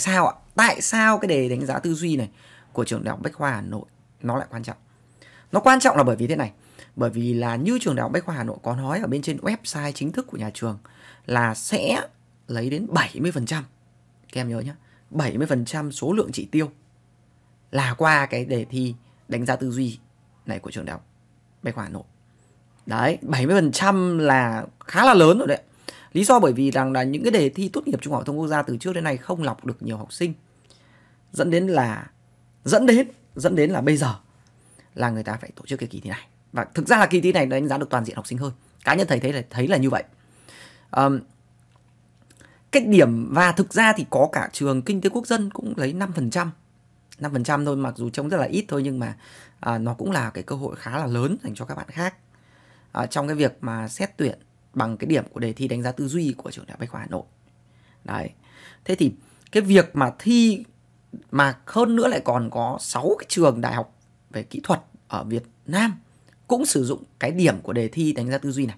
Tại sao ạ? Tại sao cái đề đánh giá tư duy này của trường đại học Bách khoa Hà Nội nó lại quan trọng? Nó quan trọng là bởi vì thế này. Bởi vì là như trường đại học Bách khoa Hà Nội có nói ở bên trên website chính thức của nhà trường là sẽ lấy đến 70%. Các em nhớ nhé. 70% số lượng chỉ tiêu là qua cái đề thi đánh giá tư duy này của trường đại học Bách khoa Hà Nội. Đấy, 70% là khá là lớn rồi đấy lý do bởi vì rằng là những cái đề thi tốt nghiệp trung học thông quốc gia từ trước đến nay không lọc được nhiều học sinh dẫn đến là dẫn đến dẫn đến là bây giờ là người ta phải tổ chức cái kỳ thi này và thực ra là kỳ thi này đánh giá được toàn diện học sinh hơn cá nhân thầy thấy là thấy là như vậy um, cái điểm và thực ra thì có cả trường kinh tế quốc dân cũng lấy 5% trăm thôi mặc dù trông rất là ít thôi nhưng mà à, nó cũng là cái cơ hội khá là lớn dành cho các bạn khác à, trong cái việc mà xét tuyển bằng cái điểm của đề thi đánh giá tư duy của trường đại học bách khoa hà nội đấy thế thì cái việc mà thi mà hơn nữa lại còn có 6 cái trường đại học về kỹ thuật ở Việt Nam cũng sử dụng cái điểm của đề thi đánh giá tư duy này.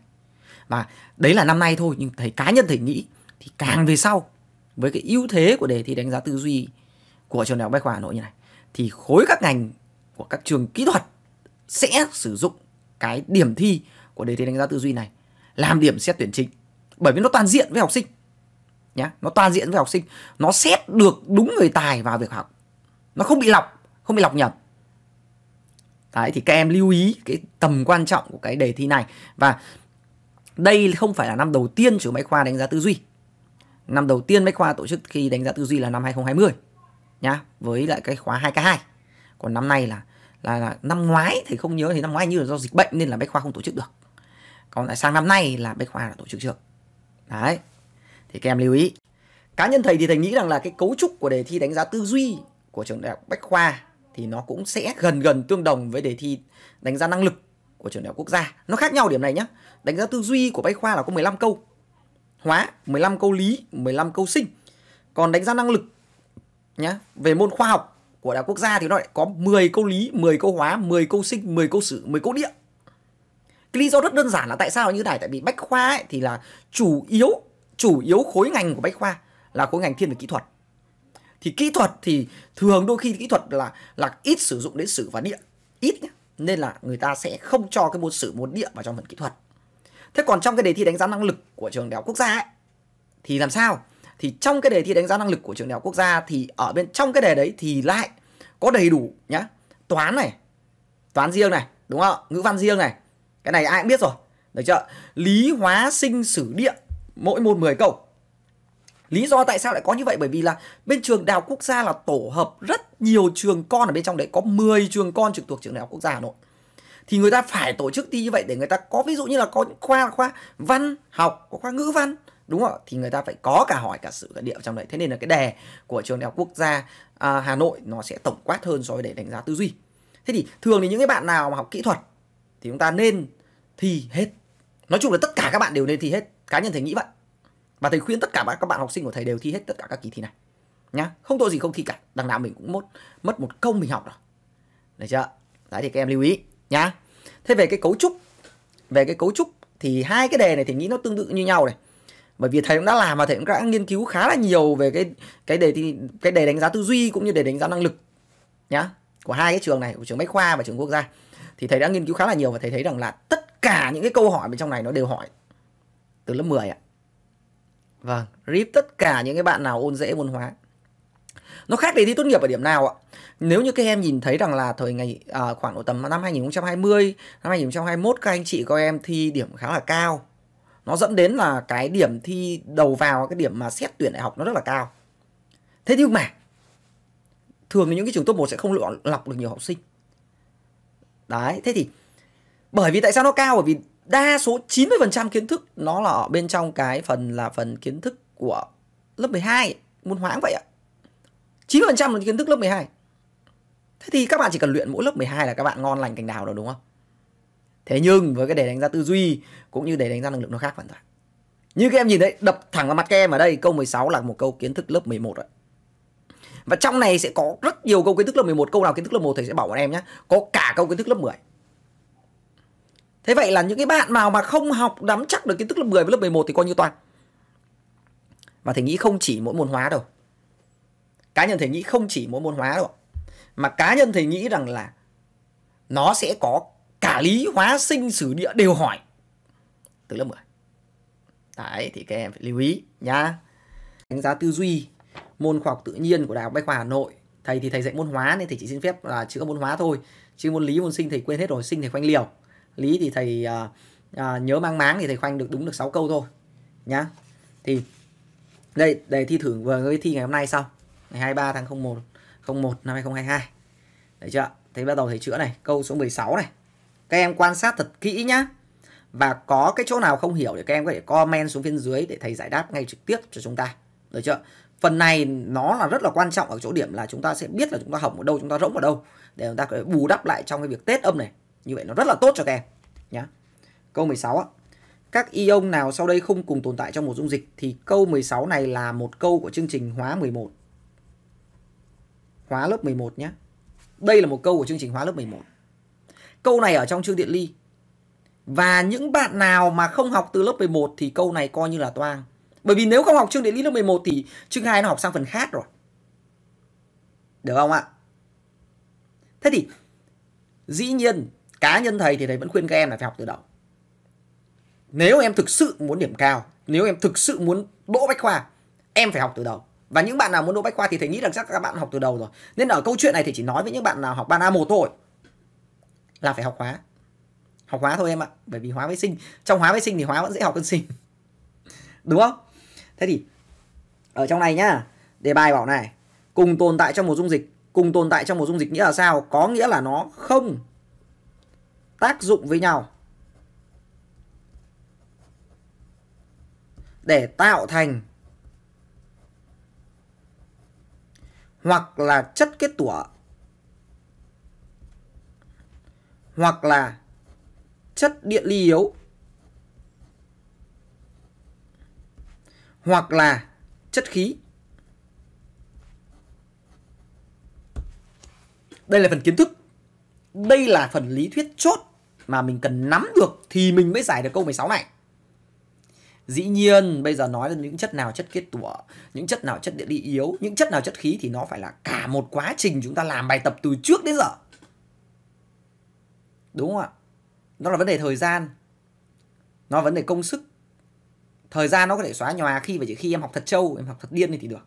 Và đấy là năm nay thôi nhưng thầy cá nhân thầy nghĩ thì càng về sau với cái ưu thế của đề thi đánh giá tư duy của trường đại học Bách khoa Hà Nội như này thì khối các ngành của các trường kỹ thuật sẽ sử dụng cái điểm thi của đề thi đánh giá tư duy này làm điểm xét tuyển chính bởi vì nó toàn diện với học sinh nhá nó toàn diện với học sinh nó xét được đúng người tài vào việc học nó không bị lọc không bị lọc nhầm đấy thì các em lưu ý cái tầm quan trọng của cái đề thi này và đây không phải là năm đầu tiên trường Bách Khoa đánh giá tư duy năm đầu tiên Bách Khoa tổ chức khi đánh giá tư duy là năm 2020 nhá với lại cái khóa 2K2 còn năm nay là là, là năm ngoái thì không nhớ thì năm ngoái như là do dịch bệnh nên là Bách Khoa không tổ chức được còn lại sang năm nay là bách khoa là tổ chức trước đấy thì các em lưu ý cá nhân thầy thì thầy nghĩ rằng là cái cấu trúc của đề thi đánh giá tư duy của trường đại học bách khoa thì nó cũng sẽ gần gần tương đồng với đề thi đánh giá năng lực của trường đại học quốc gia nó khác nhau điểm này nhé đánh giá tư duy của bách khoa là có 15 câu hóa 15 câu lý 15 câu sinh còn đánh giá năng lực nhá về môn khoa học của đại học quốc gia thì nó lại có 10 câu lý 10 câu hóa 10 câu sinh 10 câu sử 10 câu địa cái lý do rất đơn giản là tại sao như này tại vì bách khoa ấy, thì là chủ yếu chủ yếu khối ngành của bách khoa là khối ngành thiên về kỹ thuật thì kỹ thuật thì thường đôi khi kỹ thuật là là ít sử dụng đến sử và địa ít nhá. nên là người ta sẽ không cho cái môn sử môn địa vào trong phần kỹ thuật thế còn trong cái đề thi đánh giá năng lực của trường đại học quốc gia ấy, thì làm sao thì trong cái đề thi đánh giá năng lực của trường đại học quốc gia thì ở bên trong cái đề đấy thì lại có đầy đủ nhá toán này toán riêng này đúng không ngữ văn riêng này cái này ai cũng biết rồi. Được chưa? Lý hóa sinh sử địa, mỗi môn 10 câu. Lý do tại sao lại có như vậy bởi vì là bên trường Đại học Quốc gia là tổ hợp rất nhiều trường con ở bên trong đấy, có 10 trường con trực thuộc trường Đại học Quốc gia Hà Nội. Thì người ta phải tổ chức thi như vậy để người ta có ví dụ như là có những khoa khoa văn học, có khoa ngữ văn, đúng không ạ? Thì người ta phải có cả hỏi cả sự cả địa trong đấy. Thế nên là cái đề của trường Đại học Quốc gia à, Hà Nội nó sẽ tổng quát hơn so với đề đánh giá tư duy. Thế thì thường thì những cái bạn nào mà học kỹ thuật thì chúng ta nên thi hết nói chung là tất cả các bạn đều nên thi hết cá nhân thầy nghĩ vậy và thầy khuyên tất cả các bạn học sinh của thầy đều thi hết tất cả các kỳ thi này nhá không tội gì không thi cả đằng nào mình cũng mất mất một công mình học rồi được chưa đấy thì các em lưu ý nhá thế về cái cấu trúc về cái cấu trúc thì hai cái đề này thì nghĩ nó tương tự như nhau này bởi vì thầy cũng đã làm và thầy cũng đã nghiên cứu khá là nhiều về cái cái đề thì cái đề đánh giá tư duy cũng như đề đánh giá năng lực nhá của hai cái trường này của trường bách khoa và trường quốc gia thì thầy đã nghiên cứu khá là nhiều và thầy thấy rằng là tất cả những cái câu hỏi bên trong này nó đều hỏi từ lớp 10 ạ. Vâng, rip tất cả những cái bạn nào ôn dễ môn hóa. Nó khác đề thi tốt nghiệp ở điểm nào ạ? Nếu như các em nhìn thấy rằng là thời ngày à, khoảng độ tầm năm 2020, năm 2021 các anh chị các em thi điểm khá là cao. Nó dẫn đến là cái điểm thi đầu vào cái điểm mà xét tuyển đại học nó rất là cao. Thế nhưng mà thường thì những cái trường top 1 sẽ không lọc được nhiều học sinh đấy thế thì bởi vì tại sao nó cao bởi vì đa số 90% kiến thức nó là ở bên trong cái phần là phần kiến thức của lớp 12 môn hóa vậy ạ. 90% là kiến thức lớp 12. Thế thì các bạn chỉ cần luyện mỗi lớp 12 là các bạn ngon lành cành đào rồi đúng không? Thế nhưng với cái đề đánh giá tư duy cũng như đề đánh giá năng lực nó khác hoàn toàn. Như các em nhìn thấy, đập thẳng vào mặt các em ở đây, câu 16 là một câu kiến thức lớp 11 rồi. Và trong này sẽ có rất nhiều câu kiến thức lớp 11 Câu nào kiến thức lớp 1 thầy sẽ bảo bọn em nhé Có cả câu kiến thức lớp 10 Thế vậy là những cái bạn nào mà không học nắm chắc được kiến thức lớp 10 với lớp 11 thì coi như toàn Và thầy nghĩ không chỉ mỗi môn hóa đâu Cá nhân thầy nghĩ không chỉ mỗi môn hóa đâu Mà cá nhân thầy nghĩ rằng là Nó sẽ có cả lý hóa sinh sử địa đều hỏi Từ lớp 10 Đấy thì các em phải lưu ý nhá Đánh giá tư duy môn khoa học tự nhiên của Đại học Bách khoa Hà Nội. Thầy thì thầy dạy môn hóa nên thầy chỉ xin phép là chữa môn hóa thôi. Chứ môn lý môn sinh thầy quên hết rồi, sinh thầy khoanh liều. Lý thì thầy à, à, nhớ mang máng thì thầy khoanh được đúng được 6 câu thôi. Nhá. Thì đây đề thi thử vừa mới thi ngày hôm nay sau. Ngày 23 tháng 01 01 năm 2022. Đấy chưa? Thế bắt đầu thầy chữa này, câu số 16 này. Các em quan sát thật kỹ nhá và có cái chỗ nào không hiểu thì các em có thể comment xuống phía dưới để thầy giải đáp ngay trực tiếp cho chúng ta được chưa phần này nó là rất là quan trọng ở chỗ điểm là chúng ta sẽ biết là chúng ta hỏng ở đâu chúng ta rỗng ở đâu để chúng ta có thể bù đắp lại trong cái việc tết âm này như vậy nó rất là tốt cho các em nhá câu 16 á các ion nào sau đây không cùng tồn tại trong một dung dịch thì câu 16 này là một câu của chương trình hóa 11 hóa lớp 11 nhé đây là một câu của chương trình hóa lớp 11 câu này ở trong chương điện ly và những bạn nào mà không học từ lớp 11 thì câu này coi như là toang bởi vì nếu không học chương địa lý lớp 11 thì chương 2 nó học sang phần khác rồi. Được không ạ? Thế thì dĩ nhiên cá nhân thầy thì thầy vẫn khuyên các em là phải học từ đầu. Nếu em thực sự muốn điểm cao, nếu em thực sự muốn đỗ bách khoa, em phải học từ đầu. Và những bạn nào muốn đỗ bách khoa thì thầy nghĩ rằng chắc các bạn học từ đầu rồi. Nên ở câu chuyện này thì chỉ nói với những bạn nào học ban A1 thôi. Là phải học hóa. Học hóa thôi em ạ, bởi vì hóa với sinh, trong hóa với sinh thì hóa vẫn dễ học hơn sinh. Đúng không? thế thì ở trong này nhá đề bài bảo này cùng tồn tại trong một dung dịch cùng tồn tại trong một dung dịch nghĩa là sao có nghĩa là nó không tác dụng với nhau để tạo thành hoặc là chất kết tủa hoặc là chất điện ly yếu hoặc là chất khí. Đây là phần kiến thức. Đây là phần lý thuyết chốt mà mình cần nắm được thì mình mới giải được câu 16 này. Dĩ nhiên bây giờ nói là những chất nào chất kết tủa, những chất nào chất địa lý yếu, những chất nào chất khí thì nó phải là cả một quá trình chúng ta làm bài tập từ trước đến giờ. Đúng không ạ? Nó là vấn đề thời gian. Nó là vấn đề công sức thời gian nó có thể xóa nhòa khi và chỉ khi em học thật trâu em học thật điên thì được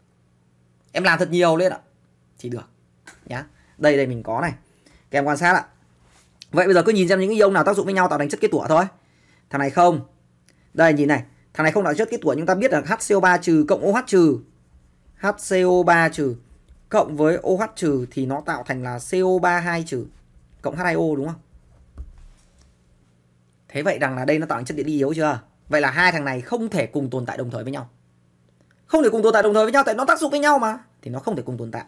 em làm thật nhiều lên ạ thì được nhá đây đây mình có này các em quan sát ạ vậy bây giờ cứ nhìn xem những cái ion nào tác dụng với nhau tạo thành chất kết tủa thôi thằng này không đây nhìn này thằng này không tạo chất kết tủa chúng ta biết là HCO3 trừ cộng OH trừ HCO3 trừ cộng với OH trừ thì nó tạo thành là CO32 trừ cộng H2O đúng không thế vậy rằng là đây nó tạo thành chất điện đi yếu chưa Vậy là hai thằng này không thể cùng tồn tại đồng thời với nhau. Không thể cùng tồn tại đồng thời với nhau tại nó tác dụng với nhau mà. Thì nó không thể cùng tồn tại.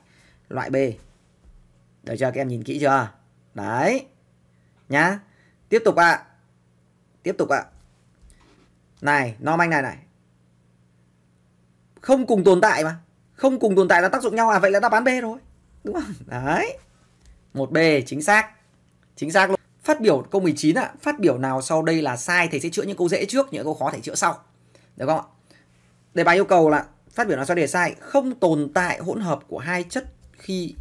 Loại B. Được chưa? Các em nhìn kỹ chưa? Đấy. Nhá. Tiếp tục ạ. À. Tiếp tục ạ. À. Này, nom anh này này. Không cùng tồn tại mà. Không cùng tồn tại là tác dụng nhau à. Vậy là đáp án B rồi. Đúng không? Đấy. một b chính xác. Chính xác luôn. Phát biểu câu 19 ạ, phát biểu nào sau đây là sai thầy sẽ chữa những câu dễ trước, những câu khó thầy chữa sau. Được không ạ? Đề bài yêu cầu là phát biểu nào sau đề sai, không tồn tại hỗn hợp của hai chất khi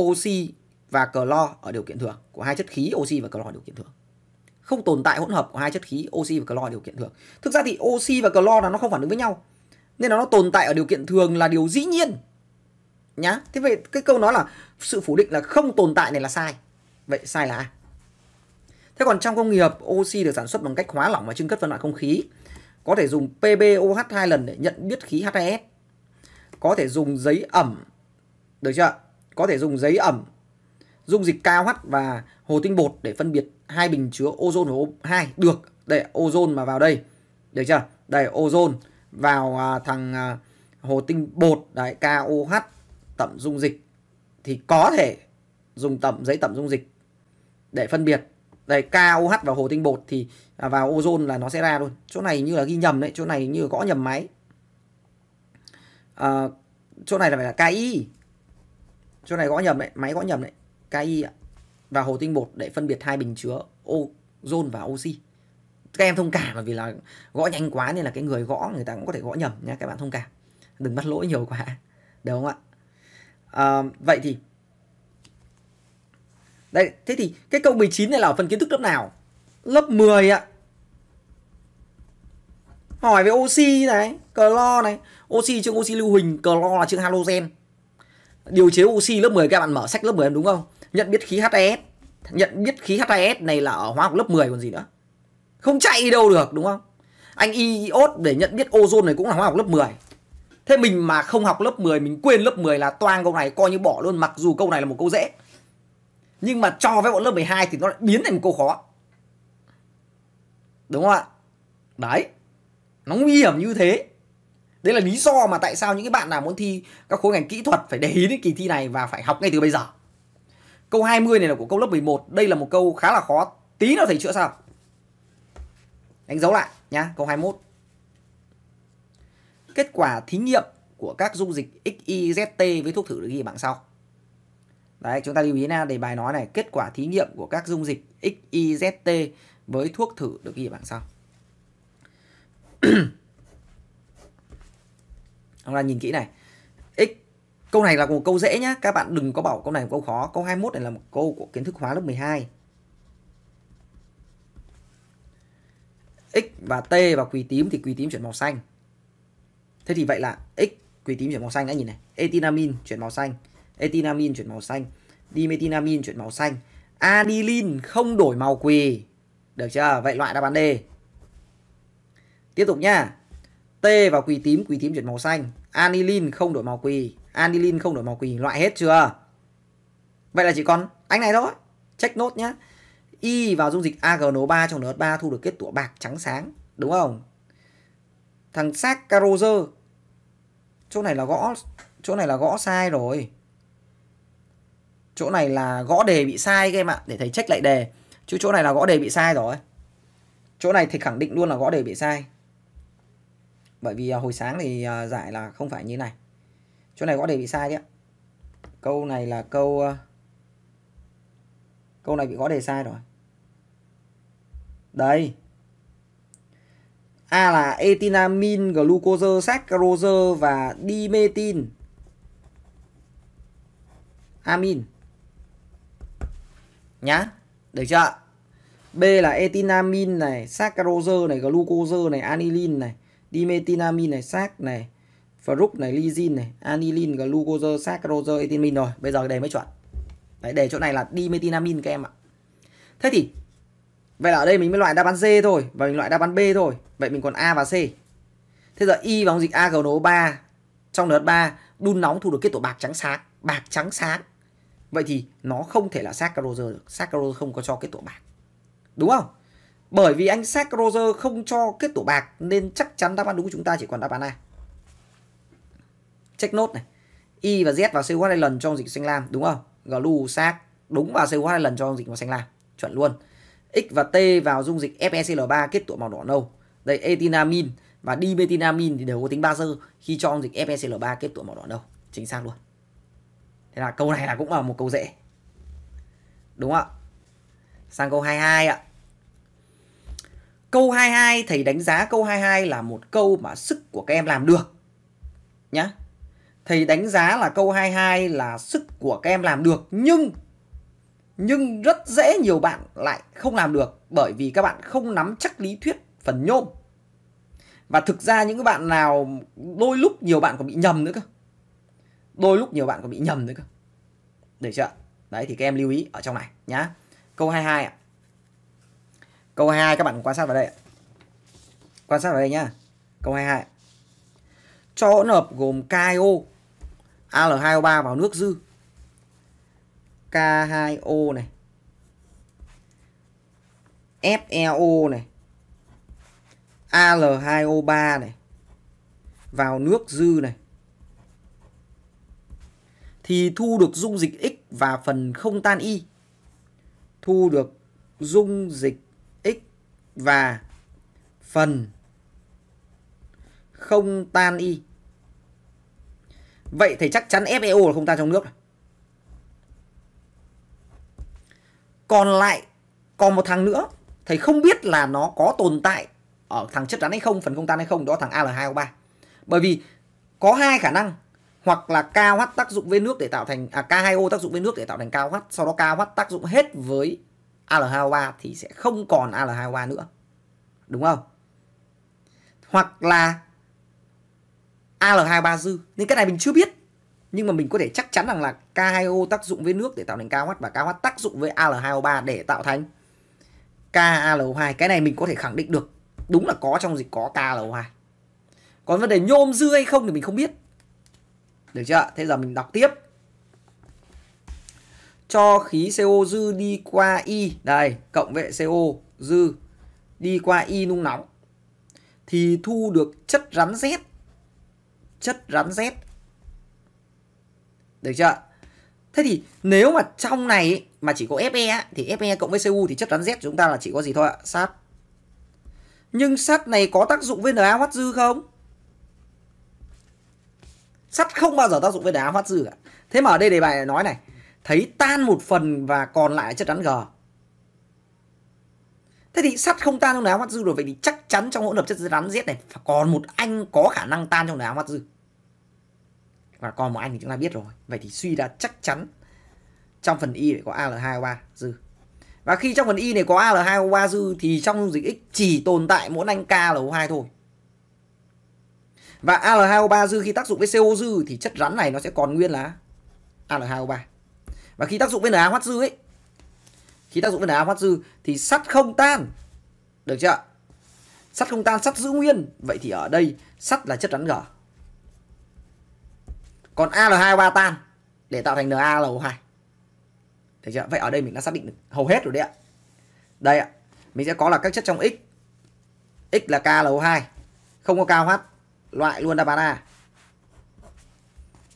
oxy và clo ở điều kiện thường, của hai chất khí oxy và clo ở điều kiện thường. Không tồn tại hỗn hợp của hai chất khí oxy và clo ở điều kiện thường. Thực ra thì oxy và clo là nó không phản ứng với nhau. Nên là nó tồn tại ở điều kiện thường là điều dĩ nhiên. Nhá. Thế vậy cái câu nói là sự phủ định là không tồn tại này là sai. Vậy sai là Thế còn trong công nghiệp, oxy được sản xuất bằng cách hóa lỏng và trưng cất phân loại không khí. Có thể dùng PbOH hai lần để nhận biết khí H2S. Có thể dùng giấy ẩm, được chưa? Có thể dùng giấy ẩm, dung dịch cao h và hồ tinh bột để phân biệt hai bình chứa ozone và O2 được. Để ozone mà vào đây. Được chưa? Đây ozone vào à, thằng à, hồ tinh bột đại KOH tẩm dung dịch thì có thể dùng tẩm giấy tẩm dung dịch để phân biệt đây KOH và hồ tinh bột thì à, vào ozone là nó sẽ ra luôn chỗ này như là ghi nhầm đấy chỗ này như gõ nhầm máy à, chỗ này là phải là KI chỗ này gõ nhầm đấy máy gõ nhầm đấy KI và hồ tinh bột để phân biệt hai bình chứa ozone và oxy các em thông cảm vì là gõ nhanh quá nên là cái người gõ người ta cũng có thể gõ nhầm nhé các bạn thông cảm đừng mắc lỗi nhiều quá được không ạ à, vậy thì Đấy, thế thì cái câu 19 này là ở phần kiến thức lớp nào? Lớp 10 ạ. Hỏi về oxy này, clo này, oxy chữ oxy lưu huỳnh, clo là chữ halogen. Điều chế oxy lớp 10 các bạn mở sách lớp 10 đúng không? Nhận biết khí h Nhận biết khí h này là ở hóa học lớp 10 còn gì nữa. Không chạy đi đâu được đúng không? Anh iốt để nhận biết ozone này cũng là hóa học lớp 10. Thế mình mà không học lớp 10 Mình quên lớp 10 là toang câu này Coi như bỏ luôn Mặc dù câu này là một câu dễ nhưng mà cho với bọn lớp 12 thì nó lại biến thành một câu khó đúng không ạ đấy nó nguy hiểm như thế đấy là lý do mà tại sao những cái bạn nào muốn thi các khối ngành kỹ thuật phải để ý đến kỳ thi này và phải học ngay từ bây giờ câu 20 này là của câu lớp 11 đây là một câu khá là khó tí nào thầy chữa sao đánh dấu lại nhá câu 21 kết quả thí nghiệm của các dung dịch XYZT với thuốc thử được ghi bảng sau Đấy, chúng ta lưu ý nha, đề bài nói này, kết quả thí nghiệm của các dung dịch XYZT với thuốc thử được ghi ở bảng sau. Chúng ta nhìn kỹ này. X câu này là một câu dễ nhá, các bạn đừng có bảo câu này một câu khó. Câu 21 này là một câu của kiến thức hóa lớp 12. X và T và quỳ tím thì quỳ tím chuyển màu xanh. Thế thì vậy là X quỳ tím chuyển màu xanh đã nhìn này, etinamin chuyển màu xanh etinamin chuyển màu xanh dimethinamin chuyển màu xanh anilin không đổi màu quỳ được chưa vậy loại đáp án D tiếp tục nhá T vào quỳ tím quỳ tím chuyển màu xanh anilin không đổi màu quỳ anilin không đổi màu quỳ loại hết chưa vậy là chỉ còn anh này thôi check nốt nhá Y vào dung dịch AgNO3 trong NH3 thu được kết tủa bạc trắng sáng đúng không thằng xác Caroser chỗ này là gõ chỗ này là gõ sai rồi chỗ này là gõ đề bị sai các em ạ để thầy check lại đề chứ chỗ này là gõ đề bị sai rồi chỗ này thì khẳng định luôn là gõ đề bị sai bởi vì à, hồi sáng thì giải à, là không phải như này chỗ này gõ đề bị sai đấy câu này là câu à, câu này bị gõ đề sai rồi đây A là etinamin, glucose, saccharose và dimetin amin nhá được chưa B là etinamin này saccharose này glucose này anilin này dimetinamin này sac này fruct này lysin này anilin glucose saccharose etinamin rồi bây giờ đề mới chuẩn đấy đề chỗ này là dimetinamin các em ạ thế thì vậy là ở đây mình mới loại đáp án C thôi và mình loại đáp án B thôi vậy mình còn A và C thế giờ y và dịch A gấu nấu 3 trong đợt 3 đun nóng thu được kết tổ bạc trắng sáng bạc trắng sáng Vậy thì nó không thể là Sacroser được. Sacroser không có cho kết tổ bạc. Đúng không? Bởi vì anh Sacroser không cho kết tổ bạc nên chắc chắn đáp án đúng của chúng ta chỉ còn đáp án A. Check nốt này. Y e và Z vào CW lần cho dịch xanh lam. Đúng không? Glu, Sac đúng vào CW lần cho dịch màu xanh lam. Chuẩn luôn. X và T vào dung dịch FeCl3 kết tụ màu đỏ nâu. Đây etinamin và dimetinamin thì đều có tính bazơ khi cho dung dịch FeCl3 kết tụ màu đỏ nâu. Chính xác luôn. Thế là câu này là cũng là một câu dễ. Đúng không ạ? Sang câu 22 ạ. Câu 22 thầy đánh giá câu 22 là một câu mà sức của các em làm được. Nhá. Thầy đánh giá là câu 22 là sức của các em làm được nhưng nhưng rất dễ nhiều bạn lại không làm được bởi vì các bạn không nắm chắc lý thuyết phần nhôm. Và thực ra những bạn nào đôi lúc nhiều bạn còn bị nhầm nữa cơ đôi lúc nhiều bạn còn bị nhầm đấy cơ được chưa đấy thì các em lưu ý ở trong này nhá câu 22 ạ câu 22 các bạn quan sát vào đây quan sát vào đây nhá câu 22 cho hỗn hợp gồm KiO Al2O3 vào nước dư K2O này FeO này Al2O3 này vào nước dư này thì thu được dung dịch x và phần không tan y. Thu được dung dịch x và phần không tan y. Vậy thầy chắc chắn FeO là không tan trong nước. Còn lại còn một thằng nữa, thầy không biết là nó có tồn tại ở thằng chất rắn hay không, phần không tan hay không, đó thằng Al2O3. Bởi vì có hai khả năng hoặc là KH tác dụng với nước để tạo thành à, K2O tác dụng với nước để tạo thành KH, sau đó KH tác dụng hết với Al2O3 thì sẽ không còn Al2O3 nữa. Đúng không? Hoặc là al 2 o 3 dư. Nên cái này mình chưa biết. Nhưng mà mình có thể chắc chắn rằng là K2O tác dụng với nước để tạo thành KH và KH tác dụng với Al2O3 để tạo thành KAL2. Cái này mình có thể khẳng định được. Đúng là có trong dịch có KAL2. Còn vấn đề nhôm dư hay không thì mình không biết. Được chưa? Thế giờ mình đọc tiếp. Cho khí CO dư đi qua Y. Đây, cộng với CO dư đi qua Y nung nóng. Thì thu được chất rắn Z. Chất rắn Z. Được chưa? Thế thì nếu mà trong này mà chỉ có Fe thì Fe cộng với Cu thì chất rắn Z chúng ta là chỉ có gì thôi ạ? Sắt. Nhưng sắt này có tác dụng với NaOH dư không? sắt không bao giờ tác dụng với đá hoát dư cả thế mà ở đây đề bài nói này thấy tan một phần và còn lại chất rắn g thế thì sắt không tan trong đá hoát dư rồi vậy thì chắc chắn trong hỗn hợp chất rắn z này còn một anh có khả năng tan trong đá hoát dư và còn một anh thì chúng ta biết rồi vậy thì suy ra chắc chắn trong phần y này có al 2 o 3 dư và khi trong phần y này có al 2 o 3 dư thì trong dung dịch x chỉ tồn tại mỗi anh klo 2 thôi và Al2O3 dư khi tác dụng với CO dư thì chất rắn này nó sẽ còn nguyên là Al2O3. Và khi tác dụng với Na hoát dư ấy, khi tác dụng với Na hoát dư thì sắt không tan. Được chưa? Sắt không tan, sắt giữ nguyên. Vậy thì ở đây sắt là chất rắn G. Còn Al2O3 tan để tạo thành NaLO2. Được chưa? Vậy ở đây mình đã xác định được hầu hết rồi đấy ạ. Đây ạ, mình sẽ có là các chất trong X. X là KLO2, không có KH loại luôn đáp án A.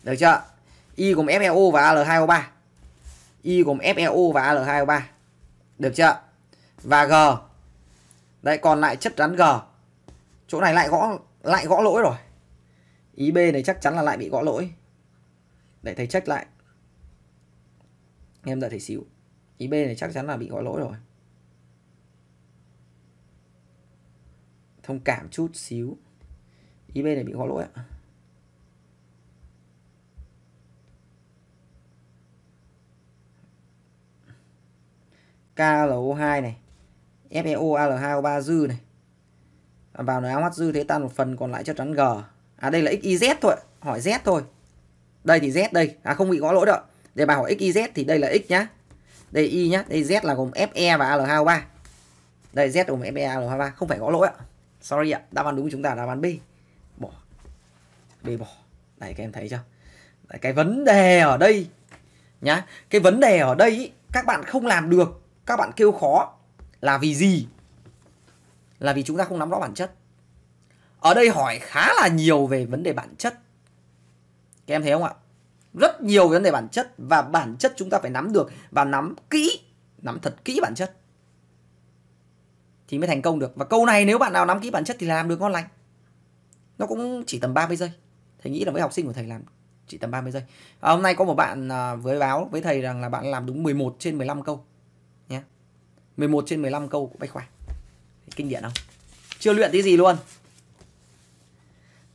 Được chưa? Y gồm FeO và Al2O3. Y gồm FeO và Al2O3. Được chưa? Và G. Đấy còn lại chất rắn G. Chỗ này lại gõ lại gõ lỗi rồi. Ý B này chắc chắn là lại bị gõ lỗi. Để thầy check lại. Em đợi thầy xíu. Ý B này chắc chắn là bị gõ lỗi rồi. Thông cảm chút xíu. IB này bị gõ lỗi ạ KLO2 này FeO Al2O3 dư này à, vào NaOH dư thế tan một phần còn lại chất rắn G à đây là XYZ thôi hỏi Z thôi đây thì Z đây à không bị gõ lỗi đâu để bảo hỏi XYZ thì đây là X nhá đây Y nhá đây Z là gồm FE và Al2O3 đây Z gồm FE Al2O3 không phải gõ lỗi ạ sorry ạ đáp án đúng chúng ta là đáp án B bê bỏ đấy các em thấy chưa đấy, cái vấn đề ở đây nhá cái vấn đề ở đây ý, các bạn không làm được các bạn kêu khó là vì gì là vì chúng ta không nắm rõ bản chất ở đây hỏi khá là nhiều về vấn đề bản chất các em thấy không ạ rất nhiều vấn đề bản chất và bản chất chúng ta phải nắm được và nắm kỹ nắm thật kỹ bản chất thì mới thành công được và câu này nếu bạn nào nắm kỹ bản chất thì làm được ngon lành nó cũng chỉ tầm 30 giây thầy nghĩ là với học sinh của thầy làm chỉ tầm 30 giây à, hôm nay có một bạn à, với báo với thầy rằng là bạn làm đúng 11 trên 15 câu nhé 11 trên 15 câu của Bách Khoa kinh điển không chưa luyện tí gì luôn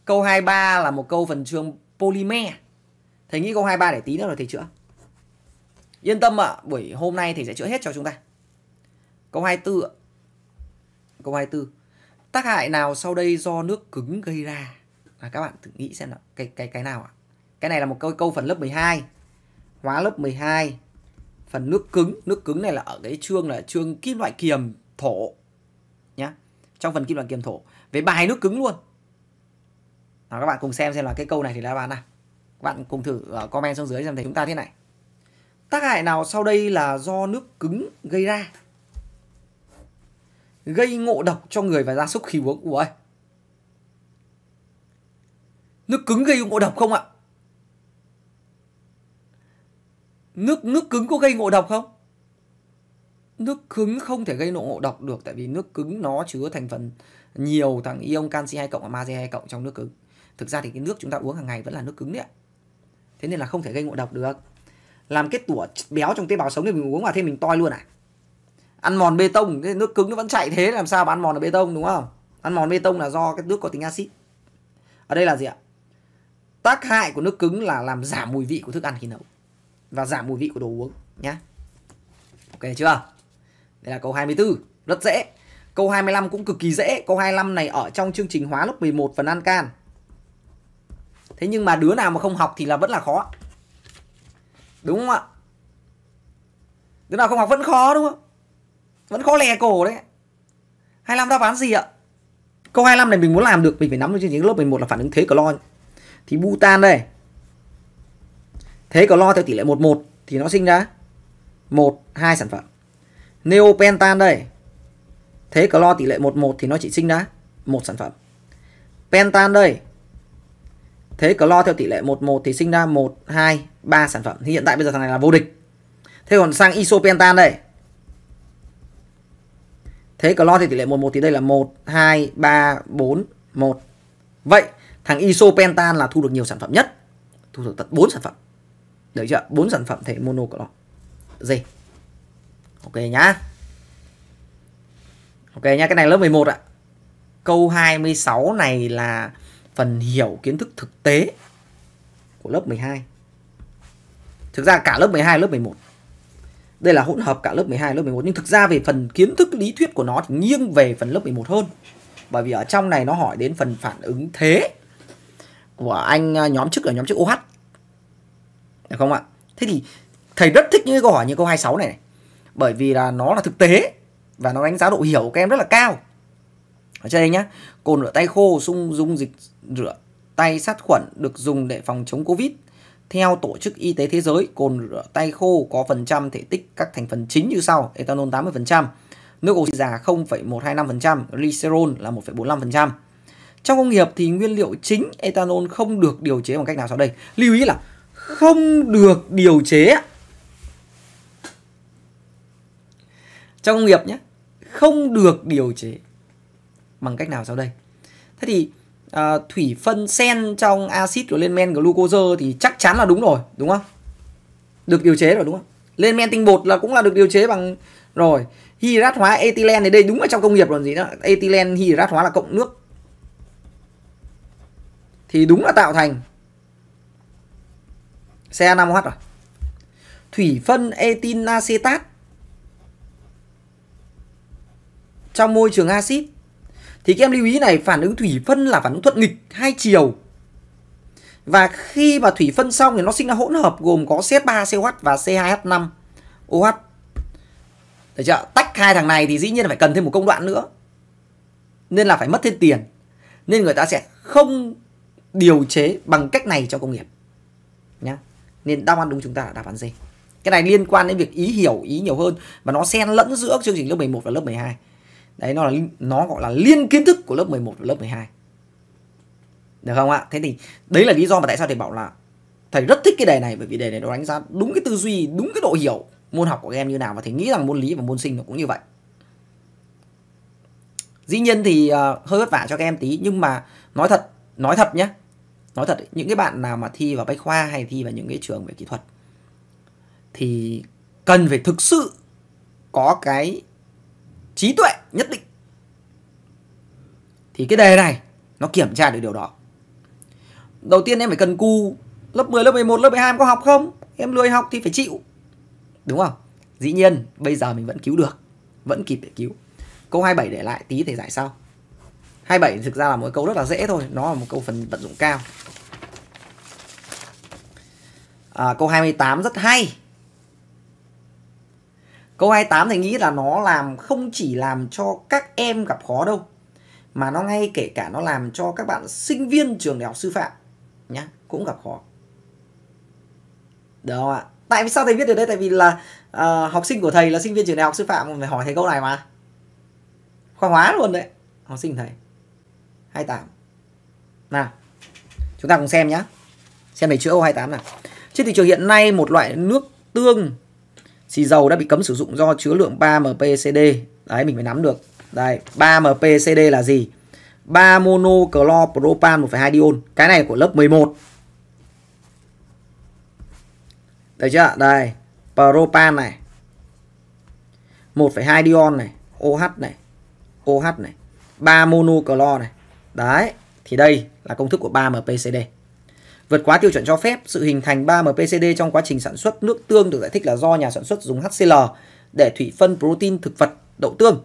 câu 23 là một câu phần trương polymer thầy nghĩ câu 23 để tí nữa rồi thầy chữa yên tâm ạ à, buổi hôm nay thầy sẽ chữa hết cho chúng ta câu 24 câu 24 tác hại nào sau đây do nước cứng gây ra à, các bạn thử nghĩ xem là cái cái cái nào ạ cái này là một câu câu phần lớp 12 hóa lớp 12 phần nước cứng nước cứng này là ở cái chương là chương kim loại kiềm thổ nhá trong phần kim loại kiềm thổ về bài nước cứng luôn đó, các bạn cùng xem xem là cái câu này thì là bạn nào các bạn cùng thử ờ, comment xuống dưới xem thấy chúng ta thế này tác hại nào sau đây là do nước cứng gây ra gây ngộ độc cho người và gia súc khi uống ủa ơi Nước cứng gây ngộ độc không ạ? Nước nước cứng có gây ngộ độc không? Nước cứng không thể gây ngộ độc được tại vì nước cứng nó chứa thành phần nhiều thằng ion canxi 2 cộng và magie 2 cộng trong nước cứng. Thực ra thì cái nước chúng ta uống hàng ngày vẫn là nước cứng đấy ạ. Thế nên là không thể gây ngộ độc được. Làm kết tủa béo trong tế bào sống thì mình uống vào thế mình toi luôn à? Ăn mòn bê tông, thế nước cứng nó vẫn chạy thế làm sao mà ăn mòn được bê tông đúng không? Ăn mòn bê tông là do cái nước có tính axit. Ở đây là gì ạ? tác hại của nước cứng là làm giảm mùi vị của thức ăn khi nấu và giảm mùi vị của đồ uống nhá ok chưa đây là câu 24 rất dễ câu 25 cũng cực kỳ dễ câu 25 này ở trong chương trình hóa lớp 11 phần ăn can thế nhưng mà đứa nào mà không học thì là vẫn là khó đúng không ạ đứa nào không học vẫn khó đúng không vẫn khó lè cổ đấy 25 đáp án gì ạ câu 25 này mình muốn làm được mình phải nắm được chương trình lớp 11 là phản ứng thế clo thì Butan đây thế có lo theo tỷ lệ 11 thì nó sinh ra một hai sản phẩm neopentan đây thế có lo tỷ lệ 11 thì nó chỉ sinh ra một sản phẩm pentan đây thế có lo theo tỷ lệ 11 thì sinh ra một hai ba sản phẩm thì hiện tại bây giờ thằng này là vô địch thế còn sang isopentan đây thế có lo theo tỷ lệ 11 thì đây là một hai ba bốn một vậy Thằng isopentan là thu được nhiều sản phẩm nhất. Thu được tận 4 sản phẩm. Được chưa? bốn sản phẩm thể mono của nó. Gì? Ok nhá. Ok nhá, cái này lớp 11 ạ. Câu 26 này là phần hiểu kiến thức thực tế của lớp 12. Thực ra cả lớp 12 lớp 11. Đây là hỗn hợp cả lớp 12 lớp 11 nhưng thực ra về phần kiến thức lý thuyết của nó thì nghiêng về phần lớp 11 hơn. Bởi vì ở trong này nó hỏi đến phần phản ứng thế của anh ờ, nhóm chức ở nhóm chức OH. Được không ạ? Thế thì thầy rất thích những câu hỏi như câu 26 này, này. Bởi vì là nó là thực tế và nó đánh giá độ hiểu của các em rất là cao. Ở trên đây nhá, cồn rửa tay khô xung dung dịch rửa tay sát khuẩn được dùng để phòng chống Covid. Theo Tổ chức Y tế Thế giới, cồn rửa tay khô có phần trăm thể tích các thành phần chính như sau: etanol 80%, nước oxy già 0,125%, glycerol là 1,45%. Trong công nghiệp thì nguyên liệu chính ethanol không được điều chế bằng cách nào sau đây? Lưu ý là không được điều chế trong công nghiệp nhé không được điều chế bằng cách nào sau đây thế thì à, thủy phân sen trong axit rồi lên men glucose thì chắc chắn là đúng rồi đúng không được điều chế rồi đúng không lên men tinh bột là cũng là được điều chế bằng rồi hydrat hóa ethylene thì đây đúng là trong công nghiệp rồi gì nữa ethylene hydrat hóa là cộng nước thì đúng là tạo thành xe 5 h rồi thủy phân etin acetat trong môi trường axit thì các em lưu ý này phản ứng thủy phân là phản ứng thuận nghịch hai chiều và khi mà thủy phân xong thì nó sinh ra hỗn hợp gồm có c 3 ch và C2H5OH. Được chưa? Tách hai thằng này thì dĩ nhiên là phải cần thêm một công đoạn nữa. Nên là phải mất thêm tiền. Nên người ta sẽ không điều chế bằng cách này cho công nghiệp nhá nên đáp án đúng chúng ta là đáp án gì? cái này liên quan đến việc ý hiểu ý nhiều hơn và nó xen lẫn giữa chương trình lớp 11 và lớp 12 đấy nó là nó gọi là liên kiến thức của lớp 11 và lớp 12 được không ạ thế thì đấy là lý do mà tại sao thầy bảo là thầy rất thích cái đề này bởi vì đề này nó đánh giá đúng cái tư duy đúng cái độ hiểu môn học của các em như nào và thầy nghĩ rằng môn lý và môn sinh nó cũng như vậy dĩ nhiên thì uh, hơi vất vả cho các em tí nhưng mà nói thật nói thật nhé nói thật những cái bạn nào mà thi vào bách khoa hay thi vào những cái trường về kỹ thuật thì cần phải thực sự có cái trí tuệ nhất định thì cái đề này nó kiểm tra được điều đó đầu tiên em phải cần cu lớp 10, lớp 11, lớp 12 em có học không em lười học thì phải chịu đúng không dĩ nhiên bây giờ mình vẫn cứu được vẫn kịp để cứu câu 27 để lại tí thầy giải sau 27 thực ra là một câu rất là dễ thôi nó là một câu phần vận dụng cao à, câu 28 rất hay câu 28 thì nghĩ là nó làm không chỉ làm cho các em gặp khó đâu mà nó ngay kể cả nó làm cho các bạn sinh viên trường đại học sư phạm nhá cũng gặp khó đó ạ tại vì sao thầy viết được đây tại vì là uh, học sinh của thầy là sinh viên trường đại học sư phạm phải hỏi thầy câu này mà khoa hóa luôn đấy học sinh thầy 28. Nào, chúng ta cùng xem nhá, Xem về chữ O28 nào. Trên thị trường hiện nay, một loại nước tương xì dầu đã bị cấm sử dụng do chứa lượng 3 MPCD. Đấy, mình phải nắm được. Đây, 3 MPCD là gì? 3 monochloropropan 1,2 diol. Cái này của lớp 11. Đấy chưa? Đây, propan này. 1,2 diol này, OH này, OH này, 3 monochlor này. Đấy, thì đây là công thức của 3MPCD. Vượt quá tiêu chuẩn cho phép, sự hình thành 3MPCD trong quá trình sản xuất nước tương được giải thích là do nhà sản xuất dùng HCl để thủy phân protein thực vật đậu tương.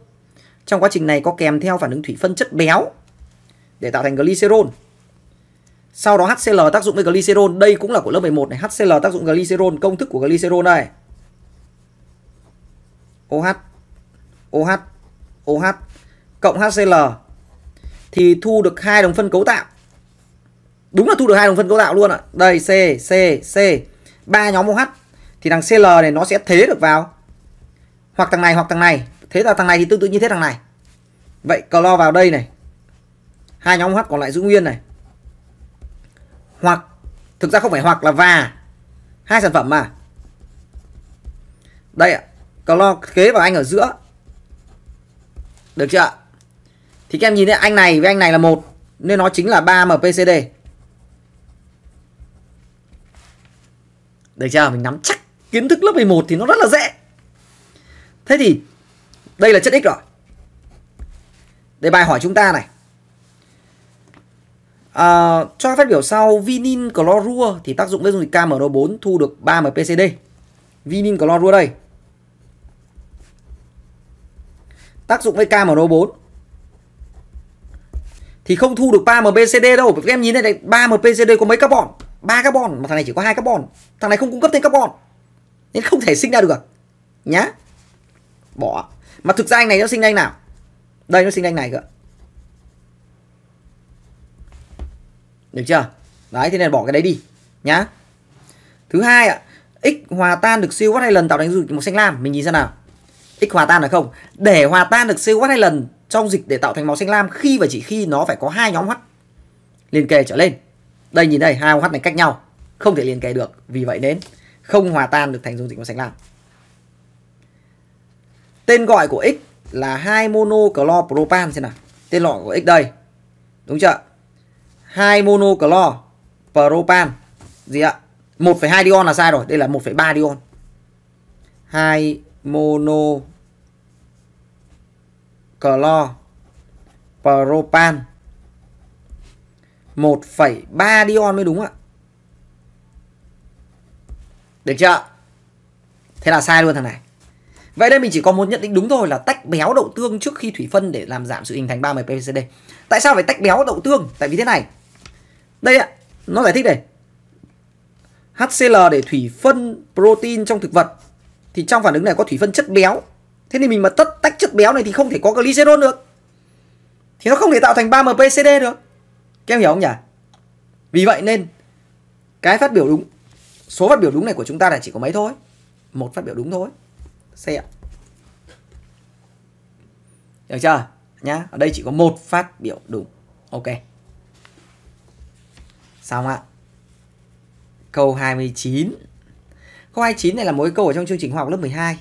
Trong quá trình này có kèm theo phản ứng thủy phân chất béo để tạo thành glycerol. Sau đó HCl tác dụng với glycerol, đây cũng là của lớp 11 này, HCl tác dụng glycerol, công thức của glycerol này. OH, OH, OH cộng HCl thì thu được hai đồng phân cấu tạo đúng là thu được hai đồng phân cấu tạo luôn ạ đây c c c ba nhóm OH thì thằng cl này nó sẽ thế được vào hoặc thằng này hoặc thằng này thế là thằng này thì tương tự như thế thằng này vậy clo vào đây này hai nhóm OH còn lại giữ nguyên này hoặc thực ra không phải hoặc là và hai sản phẩm mà đây ạ clo kế vào anh ở giữa được chưa ạ thì các em nhìn thấy anh này với anh này là một nên nó chính là 3 MPCD Được chưa? Mình nắm chắc kiến thức lớp 11 thì nó rất là dễ Thế thì đây là chất x rồi Đây bài hỏi chúng ta này à, Cho phát biểu sau Vinin chlorua thì tác dụng với dung dịch KMNO4 thu được 3 MPCD Vinin chlorua đây Tác dụng với KMNO4 thì không thu được 3 MPCD đâu. Các em nhìn đây này, 3 MPCD có mấy carbon? 3 carbon mà thằng này chỉ có hai carbon. Thằng này không cung cấp thêm carbon. Nên không thể sinh ra được. À? Nhá. Bỏ. Mà thực ra anh này nó sinh ra anh nào? Đây nó sinh ra anh này cơ. Được chưa? Đấy thì nên bỏ cái đấy đi nhá. Thứ hai ạ, x hòa tan được siêu watt hai lần tạo thành dung dịch xanh lam, mình nhìn xem nào. X hòa tan được không? Để hòa tan được siêu watt hai lần trong dịch để tạo thành màu xanh lam khi và chỉ khi nó phải có hai nhóm H liên kề trở lên. Đây nhìn đây, hai OH này cách nhau, không thể liên kề được, vì vậy nên không hòa tan được thành dung dịch màu xanh lam. Tên gọi của X là 2 monochloropropan xem nào. Tên gọi của X đây. Đúng chưa? 2 monochloropropan gì ạ? 1,2 dion là sai rồi, đây là 1,3 dion. 2 mono clo propan 1,3 dion mới đúng ạ được chưa thế là sai luôn thằng này Vậy đây mình chỉ có một nhận định đúng thôi là tách béo đậu tương trước khi thủy phân để làm giảm sự hình thành 30 PVCD. Tại sao phải tách béo đậu tương? Tại vì thế này. Đây ạ, nó giải thích đây. HCl để thủy phân protein trong thực vật thì trong phản ứng này có thủy phân chất béo. Thế nên mình mà tách chất béo này thì không thể có glycerol được thì nó không thể tạo thành 3 MPCD được các em hiểu không nhỉ vì vậy nên cái phát biểu đúng số phát biểu đúng này của chúng ta là chỉ có mấy thôi một phát biểu đúng thôi xe ạ được chưa nhá ở đây chỉ có một phát biểu đúng ok xong ạ câu 29 câu 29 này là mỗi câu ở trong chương trình học lớp 12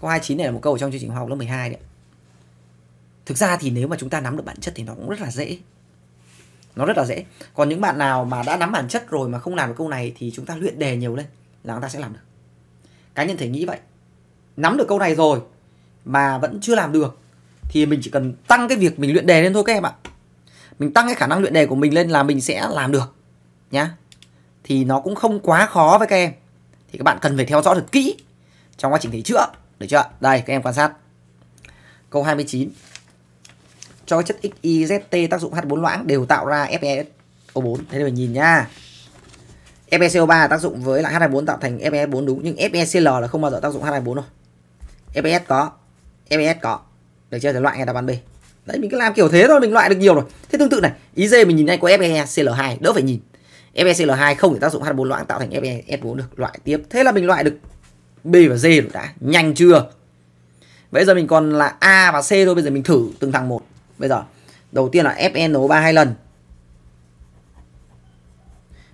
Câu 29 này là một câu trong chương trình học lớp 12 đấy. Thực ra thì nếu mà chúng ta nắm được bản chất thì nó cũng rất là dễ. Nó rất là dễ. Còn những bạn nào mà đã nắm bản chất rồi mà không làm được câu này thì chúng ta luyện đề nhiều lên là chúng ta sẽ làm được. Cá nhân thể nghĩ vậy. Nắm được câu này rồi mà vẫn chưa làm được thì mình chỉ cần tăng cái việc mình luyện đề lên thôi các em ạ. Mình tăng cái khả năng luyện đề của mình lên là mình sẽ làm được nhá. Thì nó cũng không quá khó với các em. Thì các bạn cần phải theo dõi thật kỹ trong quá trình thầy chữa được chưa? Đây, các em quan sát. Câu 29. Cho chất XYZT tác dụng H4 loãng đều tạo ra FESO 4 Thế nên mình nhìn nha. FeCO3 tác dụng với lại H24 tạo thành FeS4 đúng nhưng FeCl là không bao giờ tác dụng H24 đâu. FeS có, FeS có. Được chưa? Thì loại ngay đáp án B. Đấy mình cứ làm kiểu thế thôi, mình loại được nhiều rồi. Thế tương tự này, YZ mình nhìn ngay có FeCl2, đỡ phải nhìn. FeCl2 không thể tác dụng H4 loãng tạo thành FeS4 được, loại tiếp. Thế là mình loại được B và D rồi đã Nhanh chưa Bây giờ mình còn là A và C thôi Bây giờ mình thử từng thằng một Bây giờ Đầu tiên là FNO3 hai lần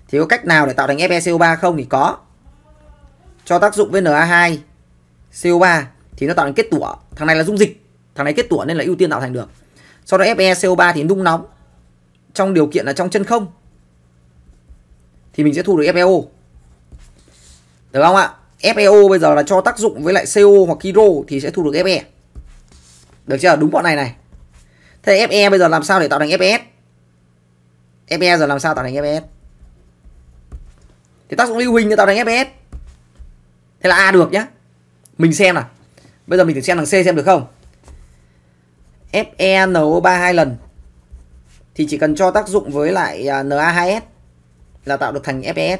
Thì có cách nào để tạo thành FeCO3 không thì có Cho tác dụng với Na2 CO3 Thì nó tạo thành kết tủa Thằng này là dung dịch Thằng này kết tủa nên là ưu tiên tạo thành được Sau đó FeCO3 thì nung nóng Trong điều kiện là trong chân không Thì mình sẽ thu được FeO Được không ạ? FeO bây giờ là cho tác dụng với lại CO hoặc Kiro thì sẽ thu được Fe. Được chưa? Đúng bọn này này. Thế Fe bây giờ làm sao để tạo thành Fs? E Fe giờ làm sao tạo thành Fs? E thì tác dụng lưu hình để tạo thành Fs. E Thế là A được nhá. Mình xem nào. Bây giờ mình thử xem thằng C xem được không? FeNO3 hai lần thì chỉ cần cho tác dụng với lại à, Na2S là tạo được thành FeS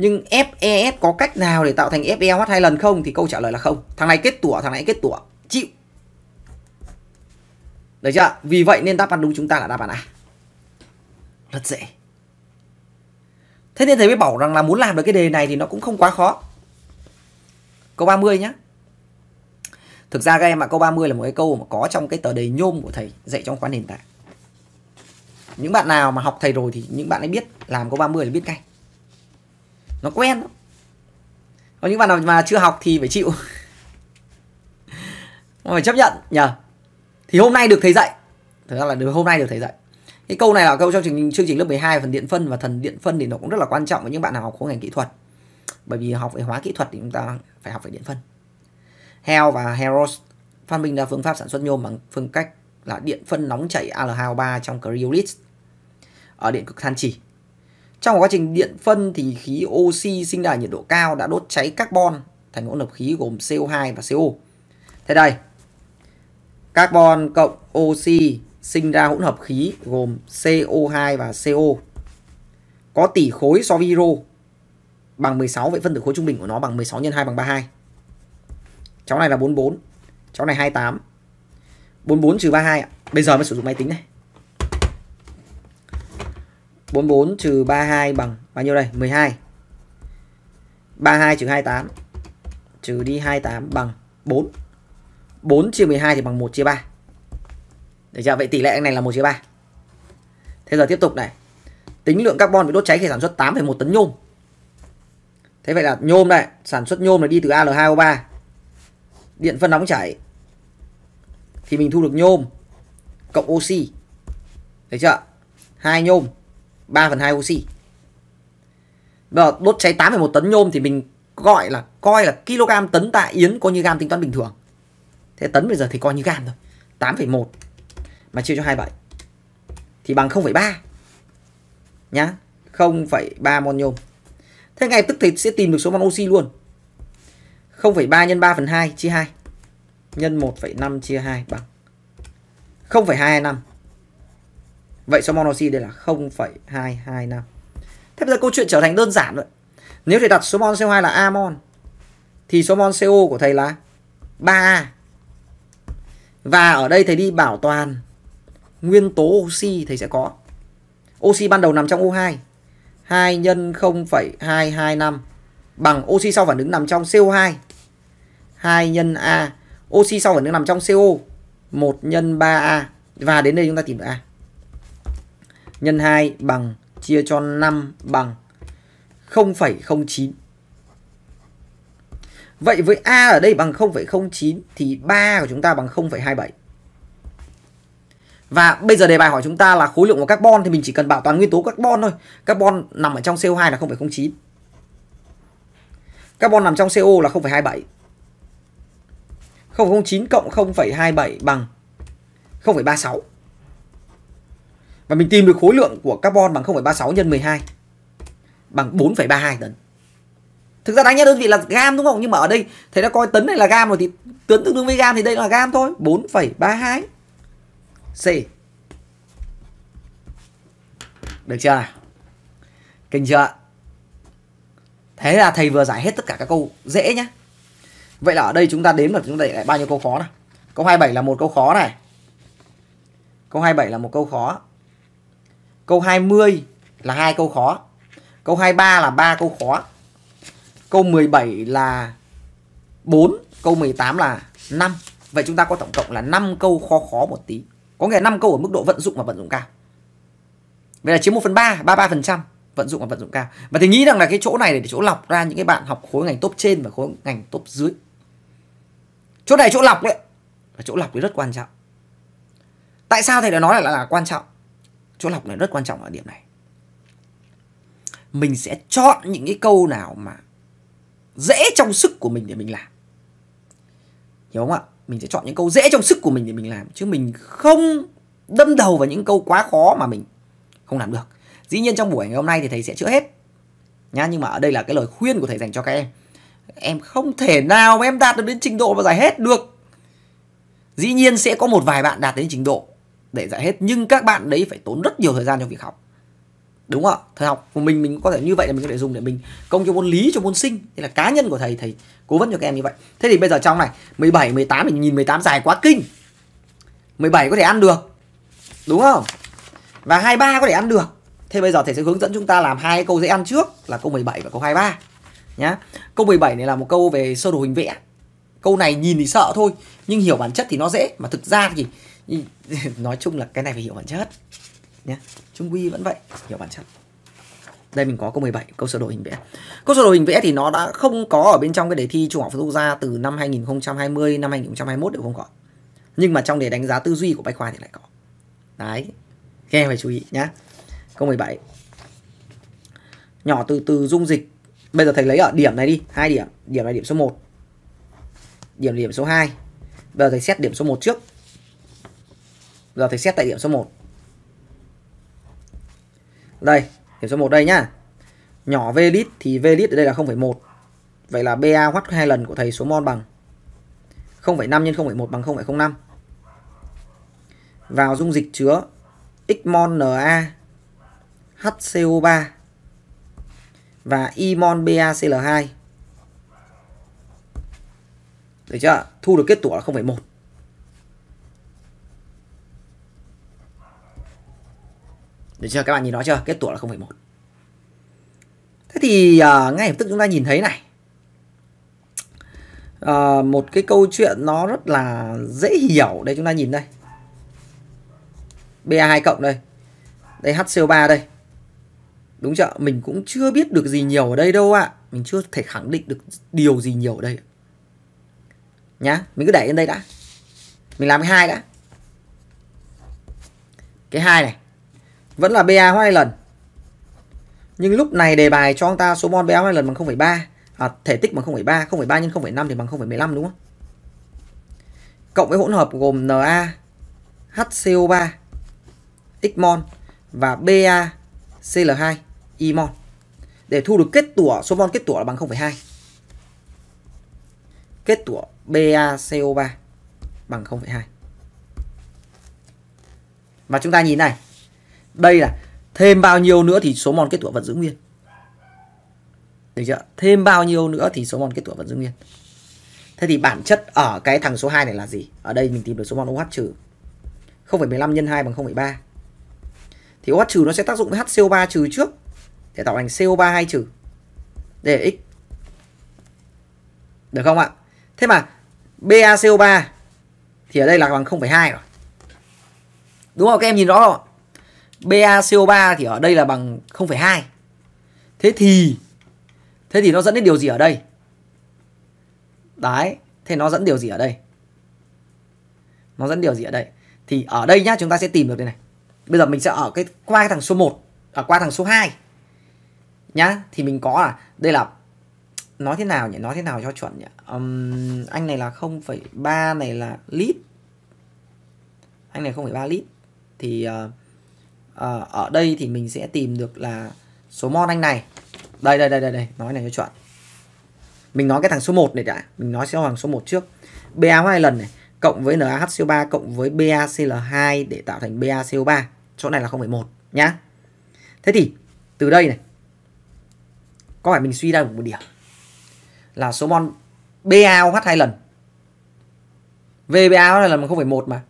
nhưng FES có cách nào để tạo thành FEOH hai lần không thì câu trả lời là không thằng này kết tủa thằng này kết tủa chịu được chưa vì vậy nên đáp án đúng chúng ta là đáp án A rất dễ thế nên thầy mới bảo rằng là muốn làm được cái đề này thì nó cũng không quá khó câu 30 nhá Thực ra các em ạ, à, câu 30 là một cái câu mà có trong cái tờ đề nhôm của thầy dạy trong khóa nền tảng. Những bạn nào mà học thầy rồi thì những bạn ấy biết làm câu 30 là biết ngay nó quen lắm có những bạn nào mà chưa học thì phải chịu phải chấp nhận nhờ thì hôm nay được thầy dạy thực ra là được hôm nay được thầy dạy cái câu này là câu trong chương trình chương trình lớp 12 phần điện phân và thần điện phân thì nó cũng rất là quan trọng với những bạn nào học khối ngành kỹ thuật bởi vì học về hóa kỹ thuật thì chúng ta phải học về điện phân Heo và Heros phát minh ra phương pháp sản xuất nhôm bằng phương cách là điện phân nóng chảy Al2O3 trong cryolysis ở điện cực than chỉ trong quá trình điện phân thì khí oxy sinh ra nhiệt độ cao đã đốt cháy carbon thành hỗn hợp khí gồm CO2 và CO. Thế đây, carbon cộng oxy sinh ra hỗn hợp khí gồm CO2 và CO. Có tỷ khối so với hydro bằng 16, vậy phân tử khối trung bình của nó bằng 16 nhân 2 bằng 32. Cháu này là 44, cháu này 28. 44 trừ 32 ạ. Bây giờ mới sử dụng máy tính này. 44 trừ 32 bằng bao nhiêu đây? 12. 32 trừ 28 trừ đi 28 bằng 4. 4 chia 12 thì bằng 1 chia 3. Được chưa? Vậy tỷ lệ này là 1 chia 3. Thế giờ tiếp tục này. Tính lượng carbon bị đốt cháy khi sản xuất 8,1 tấn nhôm. Thế vậy là nhôm này, sản xuất nhôm này đi từ Al2O3. Điện phân nóng chảy. Thì mình thu được nhôm cộng oxy. Được chưa? Hai nhôm 3 phần 2 oxy Bây giờ đốt cháy 8,1 tấn nhôm thì mình gọi là coi là kg tấn tạ yến coi như gam tính toán bình thường. Thế tấn bây giờ thì coi như gam rồi. 8,1 mà chia cho 27 thì bằng 0,3. Nhá, 0,3 mol nhôm. Thế ngay tức thì sẽ tìm được số mol oxy luôn. 0,3 nhân 3 phần 2 chia 2 nhân 1,5 chia 2 bằng 0,225 Vậy số oxy đây là 0,225. Thế bây giờ câu chuyện trở thành đơn giản rồi. Nếu thầy đặt số mol CO2 là amon thì số mol CO của thầy là 3 Và ở đây thầy đi bảo toàn nguyên tố oxy thầy sẽ có. Oxy ban đầu nằm trong O2. 2 nhân 0,225 bằng oxy sau phản ứng nằm trong CO2. 2 nhân A. Oxy sau phản ứng nằm trong CO. 1 nhân 3A. Và đến đây chúng ta tìm được A nhân 2 bằng chia cho 5 bằng 0,09. Vậy với A ở đây bằng 0,09 thì 3 của chúng ta bằng 0,27. Và bây giờ đề bài hỏi chúng ta là khối lượng của carbon thì mình chỉ cần bảo toàn nguyên tố carbon thôi. Carbon nằm ở trong CO2 là 0,09. Carbon nằm trong CO là 0,27. 0,09 cộng 0,27 bằng 0,36. Và mình tìm được khối lượng của carbon bằng 0,36 nhân 12 bằng 4,32 tấn. Thực ra đánh đơn vị là gam đúng không? Nhưng mà ở đây thầy đã coi tấn này là gam rồi thì tấn tương đương với gam thì đây là gam thôi, 4,32 C. Được chưa? Kinh chưa? Thế là thầy vừa giải hết tất cả các câu dễ nhá. Vậy là ở đây chúng ta đếm được chúng ta lại bao nhiêu câu khó này? Câu 27 là một câu khó này. Câu 27 là một câu khó. Câu 20 là hai câu khó. Câu 23 là ba câu khó. Câu 17 là 4, câu 18 là 5. Vậy chúng ta có tổng cộng là 5 câu khó khó một tí. Có nghĩa là 5 câu ở mức độ vận dụng và vận dụng cao. Vậy là chiếm 1 phần 3, 33% vận dụng và vận dụng cao. Và thì nghĩ rằng là cái chỗ này để chỗ lọc ra những cái bạn học khối ngành top trên và khối ngành top dưới. Chỗ này chỗ lọc đấy. Và chỗ lọc thì rất quan trọng. Tại sao thầy đã nói là, là, là quan trọng? chỗ lọc này rất quan trọng ở điểm này mình sẽ chọn những cái câu nào mà dễ trong sức của mình để mình làm hiểu không ạ mình sẽ chọn những câu dễ trong sức của mình để mình làm chứ mình không đâm đầu vào những câu quá khó mà mình không làm được dĩ nhiên trong buổi ngày hôm nay thì thầy sẽ chữa hết nha nhưng mà ở đây là cái lời khuyên của thầy dành cho các em em không thể nào mà em đạt được đến trình độ mà giải hết được dĩ nhiên sẽ có một vài bạn đạt đến trình độ để dạy hết nhưng các bạn đấy phải tốn rất nhiều thời gian cho việc học đúng không ạ thời học của mình mình có thể như vậy là mình có thể dùng để mình công cho môn lý cho môn sinh đây là cá nhân của thầy thầy cố vấn cho các em như vậy thế thì bây giờ trong này 17 18 mình nhìn 18 dài quá kinh 17 có thể ăn được đúng không và 23 có thể ăn được thế bây giờ thầy sẽ hướng dẫn chúng ta làm hai câu dễ ăn trước là câu 17 và câu 23 nhá câu 17 này là một câu về sơ đồ hình vẽ câu này nhìn thì sợ thôi nhưng hiểu bản chất thì nó dễ mà thực ra thì nói chung là cái này phải hiểu bản chất nhé chung quy vẫn vậy hiểu bản chất đây mình có câu 17 câu sơ đồ hình vẽ câu sơ đồ hình vẽ thì nó đã không có ở bên trong cái đề thi trung học phổ thông ra từ năm 2020 năm 2021 đều không có nhưng mà trong đề đánh giá tư duy của bách khoa thì lại có đấy các phải chú ý nhá câu 17 nhỏ từ từ dung dịch bây giờ thầy lấy ở điểm này đi hai điểm điểm này điểm số 1 điểm điểm số 2 bây giờ thầy xét điểm số 1 trước Giờ thầy xét tại điểm số 1. Đây, điểm số 1 đây nhá. Nhỏ V lít thì V lít ở đây là 0,1. Vậy là BA watt hai lần của thầy số mol bằng 0,5 nhân 0,1 bằng 0,05. Vào dung dịch chứa X Xmol Na HCO3 và Y Imol BaCl2. Được chưa? Thu được kết tủa là 0,1. Được chưa? Các bạn nhìn nó chưa? Kết tủa là 0,1. Thế thì uh, ngay lập tức chúng ta nhìn thấy này. Uh, một cái câu chuyện nó rất là dễ hiểu. Đây chúng ta nhìn đây. BA2 cộng đây. Đây HCO3 đây. Đúng chưa? Mình cũng chưa biết được gì nhiều ở đây đâu ạ. À. Mình chưa thể khẳng định được điều gì nhiều ở đây. Nhá, mình cứ để lên đây đã. Mình làm cái hai đã. Cái hai này vẫn là BA hóa hai lần. Nhưng lúc này đề bài cho ông ta số mol BA hóa hai lần bằng 0,3. À, thể tích bằng 0,3, 0,3 nhân 0,5 thì bằng 0,15 đúng không? Cộng với hỗn hợp gồm Na, HCO3, Xmon và BA Cl2 imon để thu được kết tủa số mol kết tủa là bằng 0,2 kết tủa BaCO3 bằng 0,2 và chúng ta nhìn này đây là thêm bao nhiêu nữa thì số mol kết tủa vẫn giữ nguyên được chưa thêm bao nhiêu nữa thì số mol kết tủa vẫn giữ nguyên thế thì bản chất ở cái thằng số 2 này là gì ở đây mình tìm được số mol OH trừ 0,15 nhân 2 bằng 0,3 thì OH trừ nó sẽ tác dụng với HCO3 trừ trước để tạo thành CO3 2 trừ để x được không ạ thế mà BaCO3 thì ở đây là bằng 0,2 rồi đúng không các em nhìn rõ không BaCO3 thì ở đây là bằng 0,2. Thế thì thế thì nó dẫn đến điều gì ở đây? Đấy, thế nó dẫn điều gì ở đây? Nó dẫn điều gì ở đây? Thì ở đây nhá, chúng ta sẽ tìm được đây này. Bây giờ mình sẽ ở cái qua cái thằng số 1, ở à, qua thằng số 2. Nhá, thì mình có là đây là nói thế nào nhỉ? Nói thế nào cho chuẩn nhỉ? Um, anh này là 0,3 này là lít. Anh này 0,3 lít thì uh, à, ở đây thì mình sẽ tìm được là số mon anh này đây đây đây đây đây nói này cho chuẩn mình nói cái thằng số 1 này đã mình nói sẽ hoàng số 1 trước BA hai lần này cộng với NaHCO3 cộng với BaCl2 để tạo thành BaCO3 chỗ này là không một nhá thế thì từ đây này có phải mình suy ra được một điểm là số mol BaOH hai lần VBaOH là lần không bằng một mà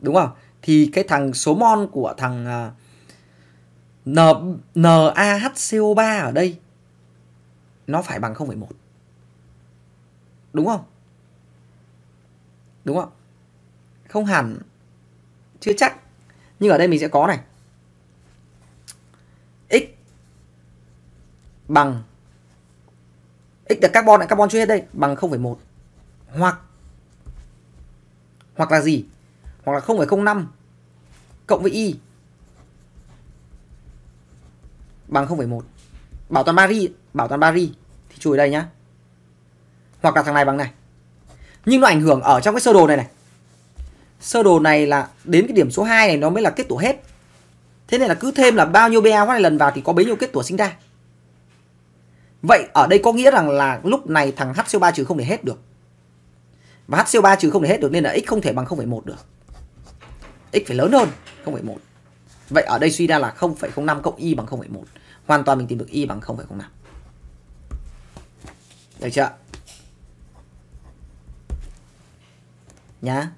đúng không thì cái thằng số mol của thằng à, N, NaHCO3 ở đây nó phải bằng 0,1. Đúng không? Đúng không? Không hẳn chưa chắc. Nhưng ở đây mình sẽ có này. X bằng x là carbon lại carbon chưa hết đây bằng 0,1 hoặc hoặc là gì hoặc là 0,05 cộng với y bằng 0,1. Bảo toàn Paris, bảo toàn Paris thì chui ở đây nhá. Hoặc là thằng này bằng này. Nhưng nó ảnh hưởng ở trong cái sơ đồ này này. Sơ đồ này là đến cái điểm số 2 này nó mới là kết tủa hết. Thế nên là cứ thêm là bao nhiêu BA này lần vào thì có bấy nhiêu kết tủa sinh ra. Vậy ở đây có nghĩa rằng là lúc này thằng HCO3 trừ không để hết được. Và HCO3 trừ không để hết được nên là x không thể bằng 0,1 được x phải lớn hơn 0,1. Vậy ở đây suy ra là 0,05 cộng y bằng 0,1. Hoàn toàn mình tìm được y bằng 0,05. Được chưa? Nhá.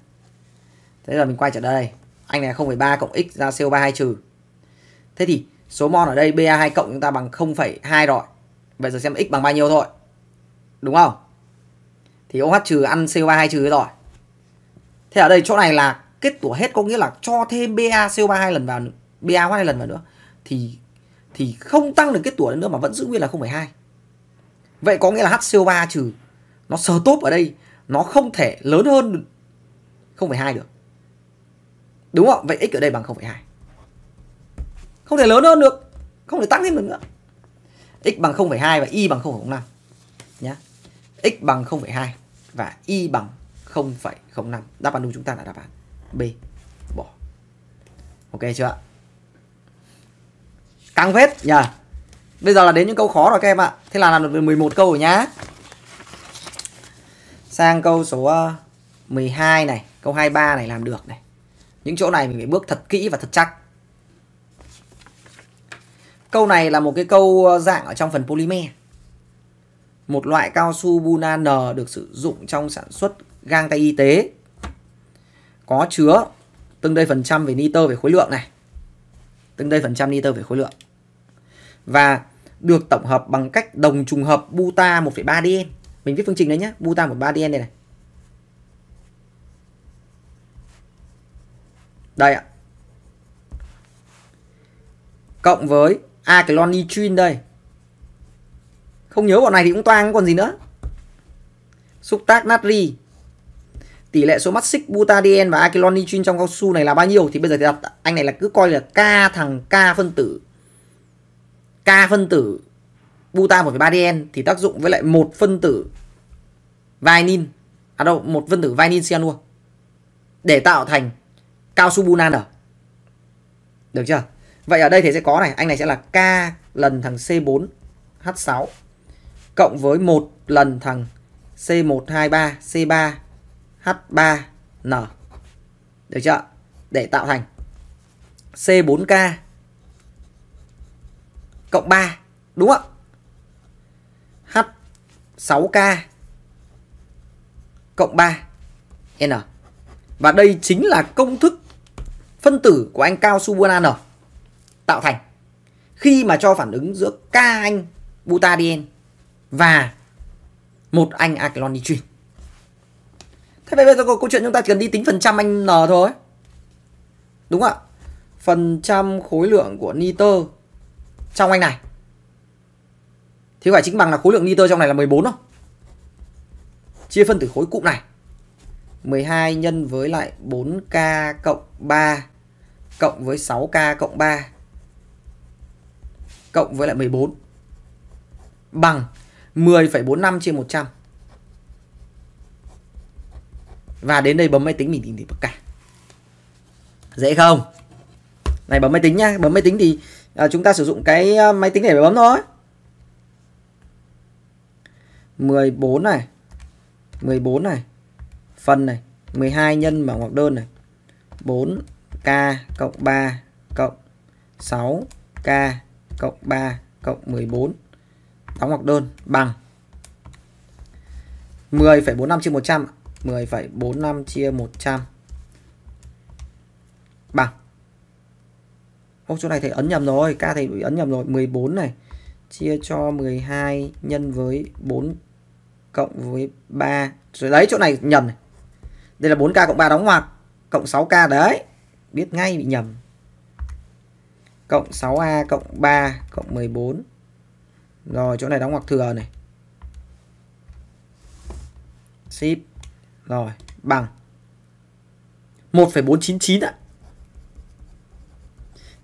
Thế giờ mình quay trở đây. Anh này 0,3 cộng x ra CO3 2 trừ. Thế thì số mol ở đây BA2 cộng chúng ta bằng 0,2 rồi. Bây giờ xem x bằng bao nhiêu thôi. Đúng không? Thì OH trừ ăn CO3 2 trừ rồi. Thế ở đây chỗ này là kết tủa hết có nghĩa là cho thêm BaCO3 hai lần vào BA hai lần vào nữa thì thì không tăng được kết tủa nữa mà vẫn giữ nguyên là 0,2. Vậy có nghĩa là HCO3 trừ nó sờ tốt ở đây nó không thể lớn hơn 0,2 được. Đúng không? Vậy x ở đây bằng 0,2. Không thể lớn hơn được, không thể tăng thêm được nữa. x bằng 0,2 và y bằng 0,05 nhá. x bằng 0,2 và y bằng 0,05. Đáp án đúng chúng ta là đáp án B bỏ ok chưa ạ căng vết nhờ yeah. bây giờ là đến những câu khó rồi các em ạ thế là làm được 11 câu rồi nhá sang câu số 12 ờ, này câu 23 này làm được này những chỗ này mình phải bước thật kỹ và thật chắc câu này là một cái câu ờ, dạng ở trong phần polymer một loại cao su buna n được sử dụng trong sản xuất găng tay y tế có chứa từng đây phần trăm về nitơ về khối lượng này. Từng đây phần trăm nitơ về khối lượng. Và được tổng hợp bằng cách đồng trùng hợp buta 1,3 DN. Mình viết phương trình đấy nhé, buta 1,3 DN đây này. Đây ạ. Cộng với alkylon đây. Không nhớ bọn này thì cũng toang còn gì nữa. Xúc tác natri tỷ lệ số mắt xích butadien và akilonitrin trong cao su này là bao nhiêu thì bây giờ thì đọc anh này là cứ coi là k thằng k phân tử k phân tử buta ba dien thì tác dụng với lại một phân tử vainin à đâu một phân tử vainin cyanua để tạo thành cao su bunan được chưa vậy ở đây thì sẽ có này anh này sẽ là k lần thằng c4 h6 cộng với một lần thằng C123, C3 H3N. Được chưa? Để tạo thành C4K cộng 3, đúng không H6K cộng 3 N. Và đây chính là công thức phân tử của anh cao suburan N tạo thành khi mà cho phản ứng giữa K anh butadien và một anh alkylon thế bây giờ câu chuyện chúng ta chỉ cần đi tính phần trăm anh n thôi đúng không ạ phần trăm khối lượng của nitơ trong anh này thì phải chính bằng là khối lượng nitơ trong này là 14 không chia phân tử khối cụm này 12 nhân với lại 4K cộng 3 cộng với 6K cộng 3 cộng với lại 14 bằng 10,45 trên 100 và đến đây bấm máy tính mình tìm tìm tất cả dễ không này bấm máy tính nhá bấm máy tính thì à, chúng ta sử dụng cái à, máy tính để bấm thôi 14 này 14 này phần này 12 nhân bằng ngoặc đơn này 4k cộng 3 cộng 6k cộng 3 cộng 14 đóng ngoặc đơn bằng 10,45 trên 100 10,45 chia 100 bằng Ô, chỗ này thầy ấn nhầm rồi, ca thầy bị ấn nhầm rồi, 14 này chia cho 12 nhân với 4 cộng với 3. Rồi đấy chỗ này nhầm này. Đây là 4k cộng 3 đóng ngoặc cộng 6k đấy. Biết ngay bị nhầm. Cộng 6a cộng 3 cộng 14. Rồi chỗ này đóng ngoặc thừa này. Ship rồi, bằng 1,499 ạ.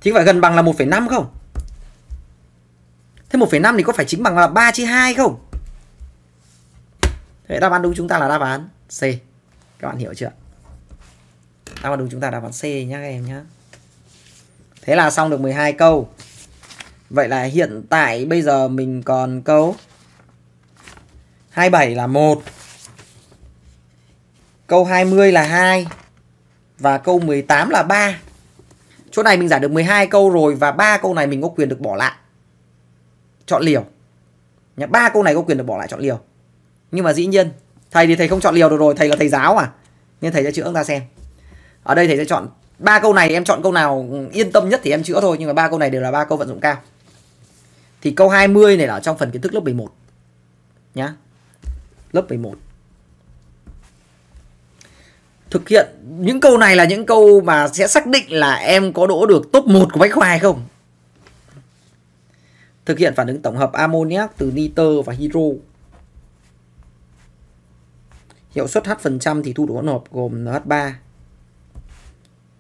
Thì phải gần bằng là 1,5 không? Thế 1,5 thì có phải chính bằng là 3 chia 2 không? Thế đáp án đúng chúng ta là đáp án C. Các bạn hiểu chưa? Đáp án đúng chúng ta là đáp án C nhá các em nhá. Thế là xong được 12 câu. Vậy là hiện tại bây giờ mình còn câu 27 là 1. Câu 20 là 2 và câu 18 là 3. Chỗ này mình giải được 12 câu rồi và ba câu này mình có quyền được bỏ lại. Chọn liều. Nhá, 3 câu này có quyền được bỏ lại chọn liều. Nhưng mà dĩ nhiên, thầy thì thầy không chọn liều được rồi, thầy là thầy giáo à Nên thầy sẽ chữa chúng ta xem. Ở đây thầy sẽ chọn ba câu này em chọn câu nào yên tâm nhất thì em chữa thôi nhưng mà ba câu này đều là ba câu vận dụng cao. Thì câu 20 này là trong phần kiến thức lớp 11. Nhá. Lớp 11 thực hiện những câu này là những câu mà sẽ xác định là em có đỗ được top 1 của bách khoa hay không thực hiện phản ứng tổng hợp ammoniac từ nitơ và hydro hiệu suất h phần trăm thì thu được hỗn hợp gồm nh3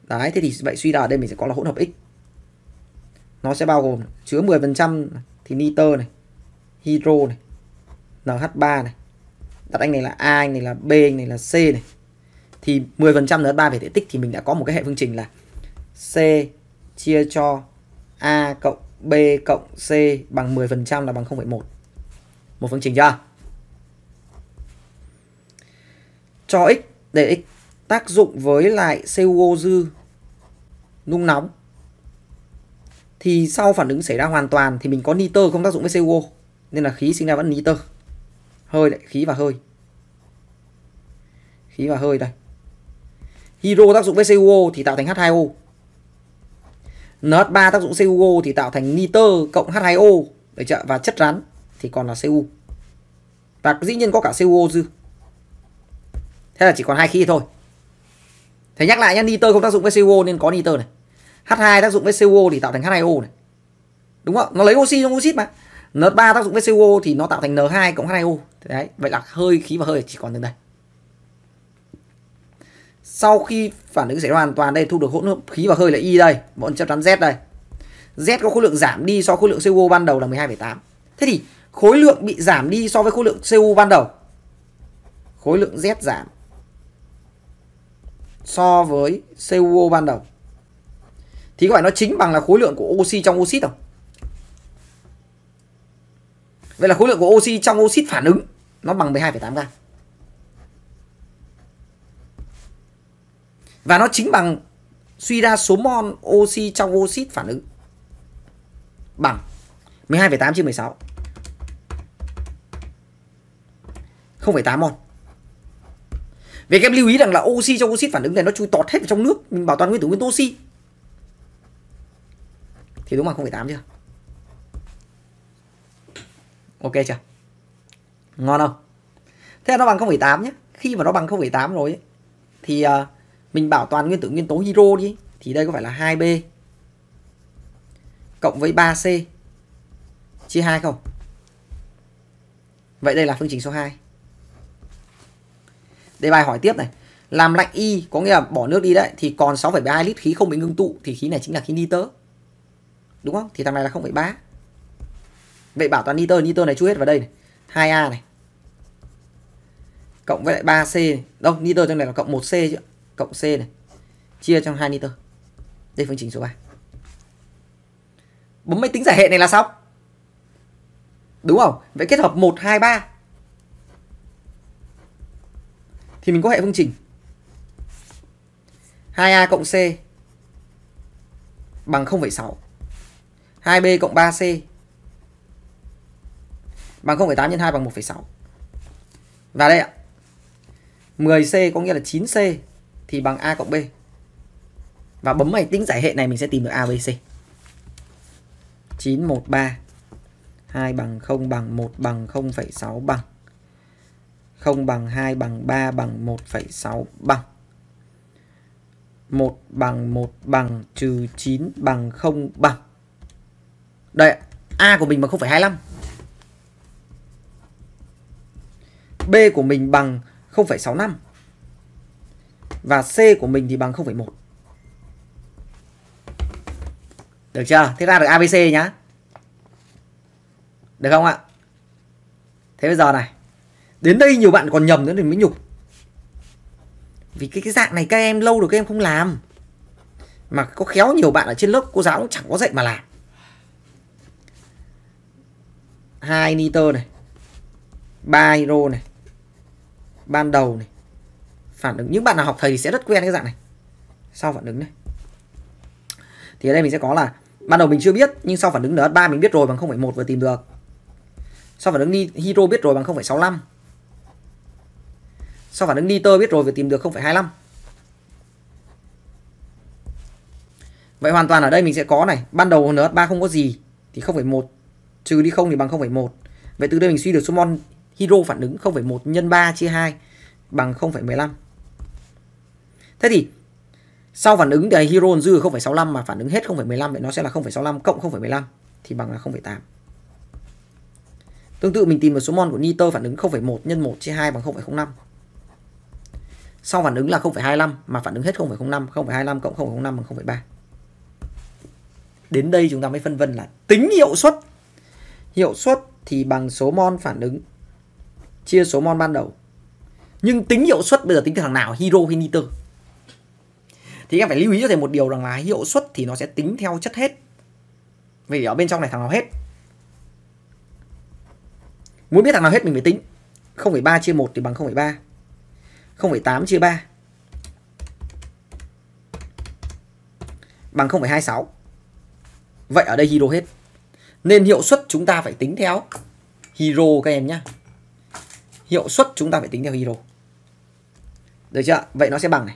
đấy thế thì vậy suy ra ở đây mình sẽ có là hỗn hợp x nó sẽ bao gồm chứa 10 phần trăm thì nitơ này hydro này nh3 này đặt anh này là a anh này là b anh này là c này thì 10% nữa 3 về thể tích thì mình đã có một cái hệ phương trình là C chia cho A cộng B cộng C bằng 10% là bằng 0,1. Một phương trình chưa? Cho x để x tác dụng với lại CuO dư nung nóng thì sau phản ứng xảy ra hoàn toàn thì mình có nitơ không tác dụng với CuO nên là khí sinh ra vẫn nitơ hơi lại khí và hơi khí và hơi đây Hydro tác dụng với CuO thì tạo thành H2O. NH3 tác dụng CuO thì tạo thành nitơ cộng H2O để chưa? và chất rắn thì còn là Cu. Và dĩ nhiên có cả CuO dư. Thế là chỉ còn hai khí thôi. Thế nhắc lại nhá, nitơ không tác dụng với CuO nên có nitơ này. H2 tác dụng với CuO thì tạo thành H2O này. Đúng không? Nó lấy oxy trong oxit mà. NH3 tác dụng với CuO thì nó tạo thành N2 cộng H2O. Đấy, vậy là hơi khí và hơi chỉ còn đến đây sau khi phản ứng xảy ra hoàn toàn đây thu được hỗn hợp khí và hơi là Y đây bọn chắc chắn Z đây Z có khối lượng giảm đi so với khối lượng CO ban đầu là 12,8 thế thì khối lượng bị giảm đi so với khối lượng CO ban đầu khối lượng Z giảm so với CuO ban đầu thì có phải nó chính bằng là khối lượng của oxy trong oxit không? Vậy là khối lượng của oxy trong oxit phản ứng nó bằng 12,8 gam. Và nó chính bằng suy ra số mol oxy trong oxit phản ứng bằng 12,8 trên 16. 0,8 mol. Vì các em lưu ý rằng là oxy trong oxit phản ứng này nó chui tọt hết vào trong nước, mình bảo toàn nguyên tử nguyên tố oxy. Thì đúng bằng 0,8 chưa? Ok chưa? Ngon không? Thế là nó bằng 0,8 nhé. Khi mà nó bằng 0,8 rồi ấy, thì uh, mình bảo toàn nguyên tử nguyên tố hydro đi thì đây có phải là 2B cộng với 3C chia 2 không? Vậy đây là phương trình số 2. Đề bài hỏi tiếp này. Làm lạnh y có nghĩa là bỏ nước đi đấy thì còn 6,72 lít khí không bị ngưng tụ thì khí này chính là khí nitơ. Đúng không? Thì thằng này là 0,3. Vậy bảo toàn nitơ, nitơ này chú hết vào đây này. 2A này. Cộng với lại 3C này. Đâu, nitơ trong này là cộng 1C chứ cộng C này chia cho 2 niter. Đây phương trình số 3. Bấm máy tính giải hệ này là xong. Đúng không? Vậy kết hợp 1 2 3 thì mình có hệ phương trình 2A cộng C bằng 0,6. 2B cộng 3C bằng 0,8 nhân 2 bằng 1,6. Và đây ạ. 10C có nghĩa là 9C thì bằng A cộng B. Và bấm máy tính giải hệ này mình sẽ tìm được A, B, C. 913 2 bằng 0 bằng 1 bằng 0,6 bằng 0 bằng 2 bằng 3 bằng 1,6 bằng 1 bằng 1 bằng trừ 9 bằng 0 bằng Đây A của mình bằng 0,25 B của mình bằng 0,65 và C của mình thì bằng 0,1. Được chưa? Thế ra được ABC nhá. Được không ạ? Thế bây giờ này. Đến đây nhiều bạn còn nhầm nữa thì mới nhục. Vì cái cái dạng này các em lâu rồi các em không làm. Mà có khéo nhiều bạn ở trên lớp cô giáo cũng chẳng có dạy mà làm. hai nitơ này. ba hero này. Ban đầu này phản ứng những bạn nào học thầy thì sẽ rất quen cái dạng này sau phản ứng này thì ở đây mình sẽ có là ban đầu mình chưa biết nhưng sau phản ứng NH3 mình biết rồi bằng 0,1 vừa tìm được sau phản ứng ni hydro biết rồi bằng 0,65 sau phản ứng nitơ biết rồi vừa tìm được 0,25 Vậy hoàn toàn ở đây mình sẽ có này Ban đầu NH3 không có gì Thì 0,1 Trừ đi 0 thì bằng 0,1 Vậy từ đây mình suy được số mol hydro phản ứng 0,1 nhân 3 chia 2 Bằng 0,15 Thế thì sau phản ứng thì hydron dư 0,65 mà phản ứng hết 0,15 vậy nó sẽ là 0,65 cộng 0,15 thì bằng là 0,8 Tương tự mình tìm một số mol của nitơ phản ứng 0,1 nhân 1 chia 2 bằng 0,05. Sau phản ứng là 0,25 mà phản ứng hết 0,05, 0,25 cộng 0,05 bằng 0,3. Đến đây chúng ta mới phân vân là tính hiệu suất. Hiệu suất thì bằng số mol phản ứng chia số mol ban đầu. Nhưng tính hiệu suất bây giờ tính từ thằng nào, hydro hay nitơ? thì các em phải lưu ý cho thầy một điều rằng là hiệu suất thì nó sẽ tính theo chất hết vì ở bên trong này thằng nào hết muốn biết thằng nào hết mình phải tính 0,3 chia 1 thì bằng 0,3 0,8 chia 3 bằng 0,26 vậy ở đây hero hết nên hiệu suất chúng ta phải tính theo hero các em nhé hiệu suất chúng ta phải tính theo hero được chưa vậy nó sẽ bằng này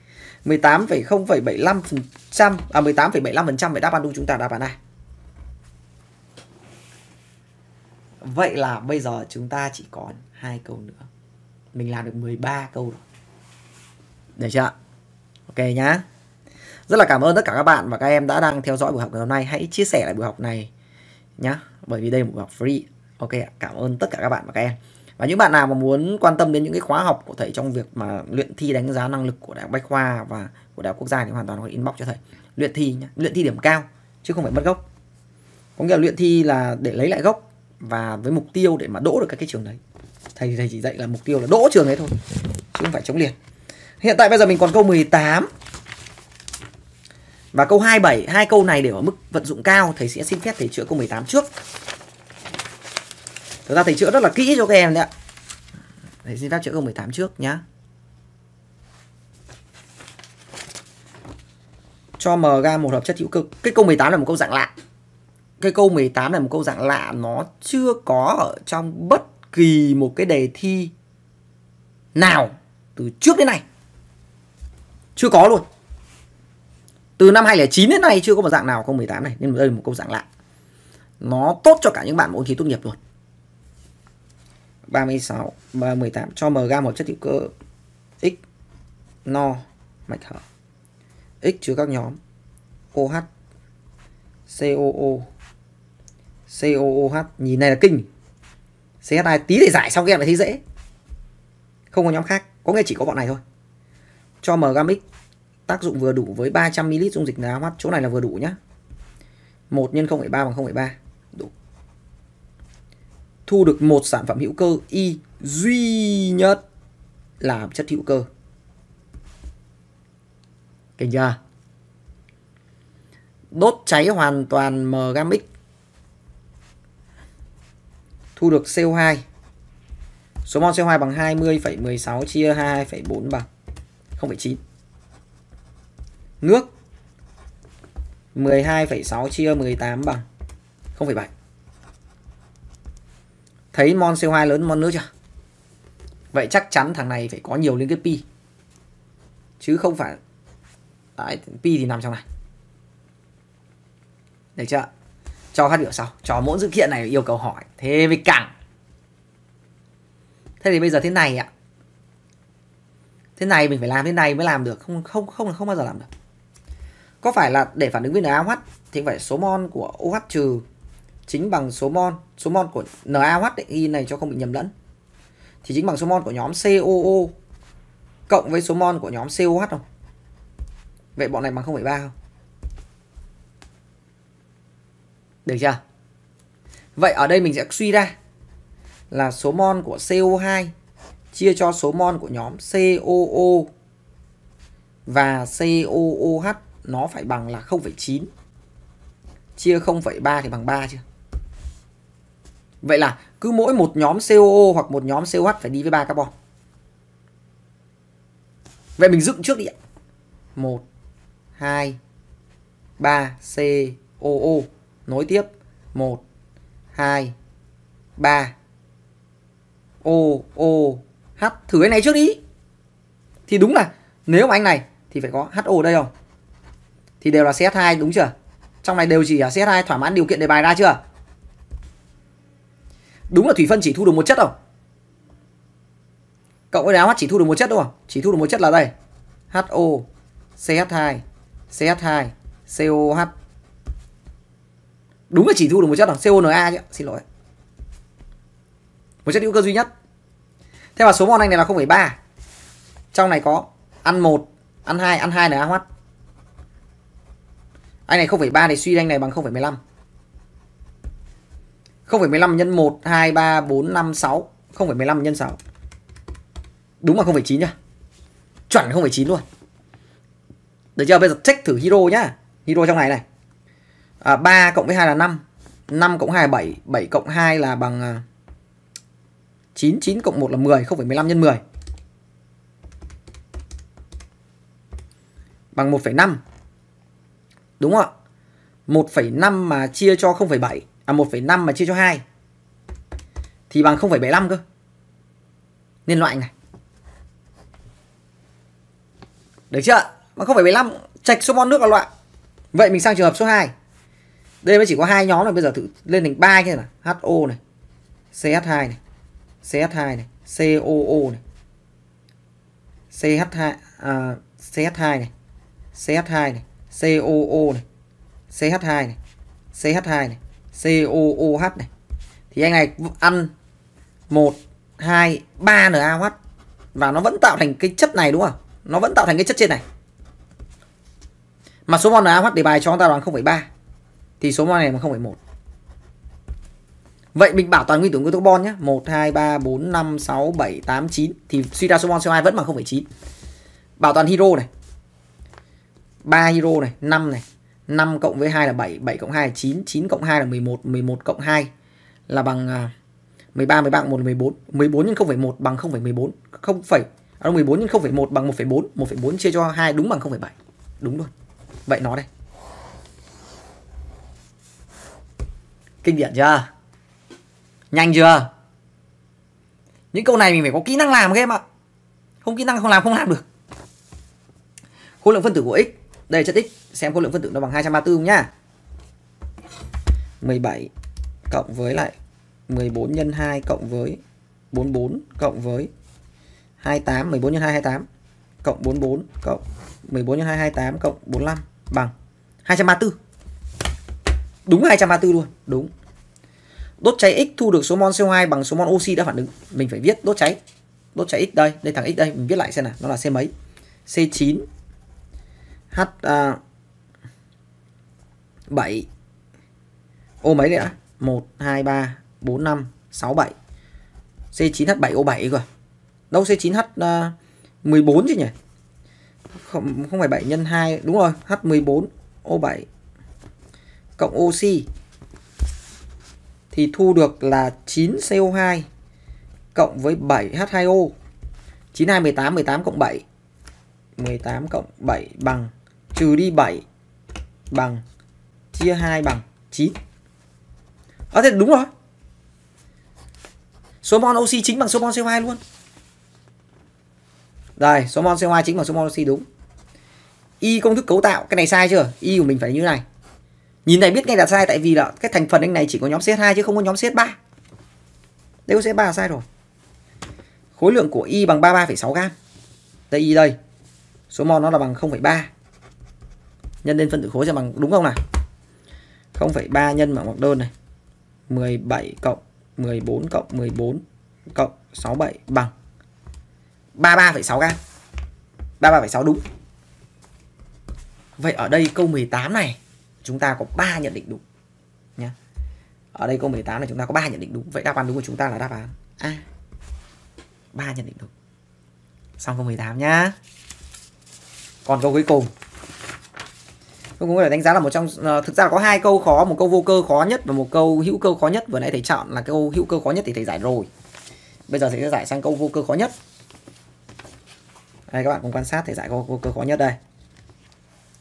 18,075% à 18,75% phải đáp án đúng chúng ta đáp án này. Vậy là bây giờ chúng ta chỉ còn hai câu nữa. Mình làm được 13 câu rồi. Được chưa? Ok nhá. Rất là cảm ơn tất cả các bạn và các em đã đang theo dõi buổi học ngày hôm nay. Hãy chia sẻ lại buổi học này nhá, bởi vì đây là một buổi học free. Ok ạ, cảm ơn tất cả các bạn và các em và những bạn nào mà muốn quan tâm đến những cái khóa học của thầy trong việc mà luyện thi đánh giá năng lực của đại học bách khoa và của đại học quốc gia thì hoàn toàn có thể inbox cho thầy luyện thi nhá. luyện thi điểm cao chứ không phải mất gốc có nghĩa là luyện thi là để lấy lại gốc và với mục tiêu để mà đỗ được các cái trường đấy thầy thầy chỉ dạy là mục tiêu là đỗ trường đấy thôi chứ không phải chống liền hiện tại bây giờ mình còn câu 18 và câu 27 hai câu này đều ở mức vận dụng cao thầy sẽ xin phép thầy chữa câu 18 trước Thực ra thầy chữa rất là kỹ cho các em đấy ạ Thầy xin phép chữa câu 18 trước nhá Cho M ra một hợp chất hữu cơ Cái câu 18 là một câu dạng lạ Cái câu 18 là một câu dạng lạ Nó chưa có ở trong bất kỳ một cái đề thi Nào Từ trước đến nay Chưa có luôn từ năm 2009 đến nay chưa có một dạng nào câu 18 này nên đây là một câu dạng lạ nó tốt cho cả những bạn môn thi tốt nghiệp luôn 36 và 18 cho mg một chất hữu cơ X no mạch hở. X chứa các nhóm OH, COO, COOH. Nhìn này là kinh. CH2 tí để giải xong các em lại thấy dễ. Không có nhóm khác, có nghĩa chỉ có bọn này thôi. Cho mg X tác dụng vừa đủ với 300 ml dung dịch NaOH, chỗ này là vừa đủ nhá. 1 nhân 0,3 bằng 0,3 thu được một sản phẩm hữu cơ y duy nhất là chất hữu cơ. Kinh chưa? Đốt cháy hoàn toàn m gam mgamic. Thu được CO2. Số mol CO2 bằng 20,16 chia 22,4 bằng 0,9. Nước 12,6 chia 18 bằng 0,7. Thấy mon CO2 lớn mon nữa chưa? Vậy chắc chắn thằng này phải có nhiều liên kết pi. Chứ không phải Đấy, pi thì nằm trong này. Được chưa? Cho phát biểu sau, cho mỗi dữ kiện này yêu cầu hỏi, thế mới cẳng. Thế thì bây giờ thế này ạ. Thế này mình phải làm thế này mới làm được, không không không không bao giờ làm được. Có phải là để phản ứng với NaOH thì phải số mon của OH trừ chính bằng số mol số mol của NaOH ấy, này cho không bị nhầm lẫn thì chính bằng số mol của nhóm COO cộng với số mol của nhóm COH không vậy bọn này bằng 0,3 không được chưa vậy ở đây mình sẽ suy ra là số mol của CO2 chia cho số mol của nhóm COO và COOH nó phải bằng là 0,9 chia 0,3 thì bằng 3 chưa Vậy là cứ mỗi một nhóm COO hoặc một nhóm COH phải đi với ba carbon. Vậy mình dựng trước đi ạ. 1 2 3 COO nối tiếp 1 2 3 O thử cái này trước đi. Thì đúng là nếu mà anh này thì phải có HO đây không? Thì đều là CH2 đúng chưa? Trong này đều chỉ là CH2 thỏa mãn điều kiện đề bài ra chưa? Đúng là thủy phân chỉ thu được một chất không? Cộng với đá H chỉ thu được một chất đúng không? À? Chỉ thu được một chất là đây. HO CH2 CH2 COH Đúng là chỉ thu được một chất rồi, à? CONA chứ, xin lỗi. Một chất hữu cơ duy nhất. Thế mà số mol anh này là 0,3. Trong này có ăn 1, ăn 2, ăn 2 là AH. Anh này 0,3 thì suy anh này bằng 0,15. 0,15 nhân 1 2 3 4 5 6 0,15 nhân 6 Đúng là 0,9 nhá Chuẩn 0,9 luôn Được chưa? Bây giờ check thử hero nhá Hero trong này này à, 3 cộng với 2 là 5 5 cộng 2 là 7 7 cộng 2 là bằng 9 à, 9 cộng 1 là 10 0,15 nhân 10 Bằng 1,5 Đúng không ạ? 1,5 mà chia cho 0,7 là 1,5 mà chia cho 2 thì bằng 0,75 cơ. Nên loại này. Được chưa? Bằng 0,75 trạch số mol nước là loại. Vậy mình sang trường hợp số 2. Đây mới chỉ có hai nhóm này bây giờ thử lên thành ba kia này, HO này, CH2 này, CH2 này, COO này. CH2 à, CH2 này, CH2 này, COO này, CH2 này, CH2 này, COOH này thì anh này ăn 1 2 3 NaOH và nó vẫn tạo thành cái chất này đúng không? Nó vẫn tạo thành cái chất trên này. Mà số mol NaOH để bài cho chúng ta đoán 0,3 thì số mol này là 0,1. Vậy mình bảo toàn nguyên tử nguyên tố carbon nhá, 1, 2, 3, 4, 5, 6, 7, 8, 9 Thì suy ra số mol CO2 vẫn bằng 0,9 Bảo toàn hydro này 3 hydro này 5 này 5 cộng với 2 là 7, 7 cộng 2 là 9, 9 cộng 2 là 11, 11 cộng 2 là bằng 13, à, 13 cộng 1 là 14, 14 nhân 0,1 bằng 0,14, 0, à 14 nhân 0,1 bằng 1,4, 1,4 chia cho 2 đúng bằng 0,7. Đúng luôn. Vậy nó đây. Kinh điển chưa? Nhanh chưa? Những câu này mình phải có kỹ năng làm các em ạ. Không kỹ năng không làm không làm được. Khối lượng phân tử của x, đây là chất x xem khối lượng phân tử nó bằng 234 nhá. 17 cộng với lại 14 nhân 2 cộng với 44 cộng với 28 14 nhân 2 28 cộng 44 cộng 14 nhân 2 28 cộng 45 bằng 234. Đúng 234 luôn, đúng. Đốt cháy X thu được số mol CO2 bằng số mol oxy đã phản ứng. Mình phải viết đốt cháy. Đốt cháy X đây, đây thằng X đây, mình viết lại xem nào, nó là C mấy? C9 H uh, 7 ô mấy đấy ạ 1 2 3 4 5 6 7 C9H7O7 rồi đâu C9H 14 à, chứ nhỉ không không phải 7 nhân 2 đúng rồi H14 O7 cộng oxy thì thu được là 9 CO2 cộng với 7 H2O 9 2 18 18 cộng 7 18 cộng 7 bằng trừ đi 7 bằng chia 2 bằng 9. Có à, thế đúng rồi. Số mol oxy chính bằng số mol CO2 luôn. Đây, số mol CO2 chính bằng số mol oxy đúng. Y công thức cấu tạo, cái này sai chưa? Y của mình phải như này. Nhìn này biết ngay là sai tại vì là cái thành phần anh này chỉ có nhóm CH2 chứ không có nhóm CH3. Nếu CH3 là sai rồi. Khối lượng của Y bằng 33,6 gam. Đây Y đây. Số mol nó là bằng 0,3. Nhân lên phân tử khối sẽ bằng đúng không nào? 0,3 nhân mảng ngoặc đơn này 17 cộng 14 cộng 14 cộng 67 bằng 33,6 gam 33,6 đúng Vậy ở đây câu 18 này chúng ta có 3 nhận định đúng nhá. Ở đây câu 18 này chúng ta có 3 nhận định đúng. Vậy đáp án đúng của chúng ta là đáp án A. 3 nhận định đúng. Xong câu 18 nhá. Còn câu cuối cùng tôi cũng có thể đánh giá là một trong uh, thực ra là có hai câu khó một câu vô cơ khó nhất và một câu hữu cơ khó nhất vừa nãy thầy chọn là câu hữu cơ khó nhất thì thầy giải rồi bây giờ thầy sẽ giải sang câu vô cơ khó nhất đây các bạn cùng quan sát thầy giải câu vô cơ khó nhất đây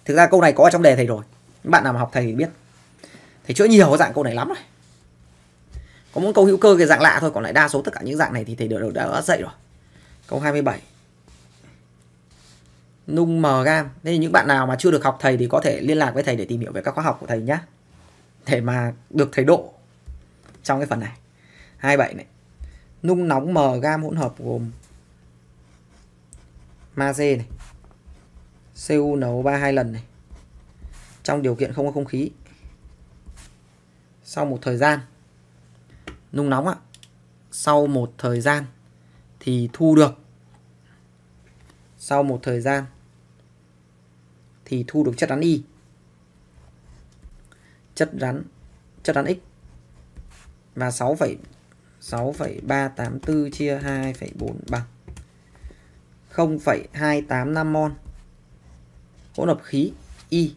thực ra câu này có ở trong đề thầy rồi những bạn nào mà học thầy thì biết thầy chữa nhiều dạng câu này lắm rồi có một câu hữu cơ cái dạng lạ thôi còn lại đa số tất cả những dạng này thì thầy đều đã, đã dạy rồi câu 27 Nung MGAM. Thế thì những bạn nào mà chưa được học thầy thì có thể liên lạc với thầy để tìm hiểu về các khóa học của thầy nhé. Để mà được thầy độ trong cái phần này. 27 này. Nung nóng gam hỗn hợp gồm magie này. CuNO3 hai lần này. Trong điều kiện không có không khí. Sau một thời gian nung nóng ạ. Sau một thời gian thì thu được sau một thời gian thì thu được chất rắn Y. Chất rắn chất rắn X và 6,384 chia 2,4 bằng 0,285 mol hỗn hợp khí Y.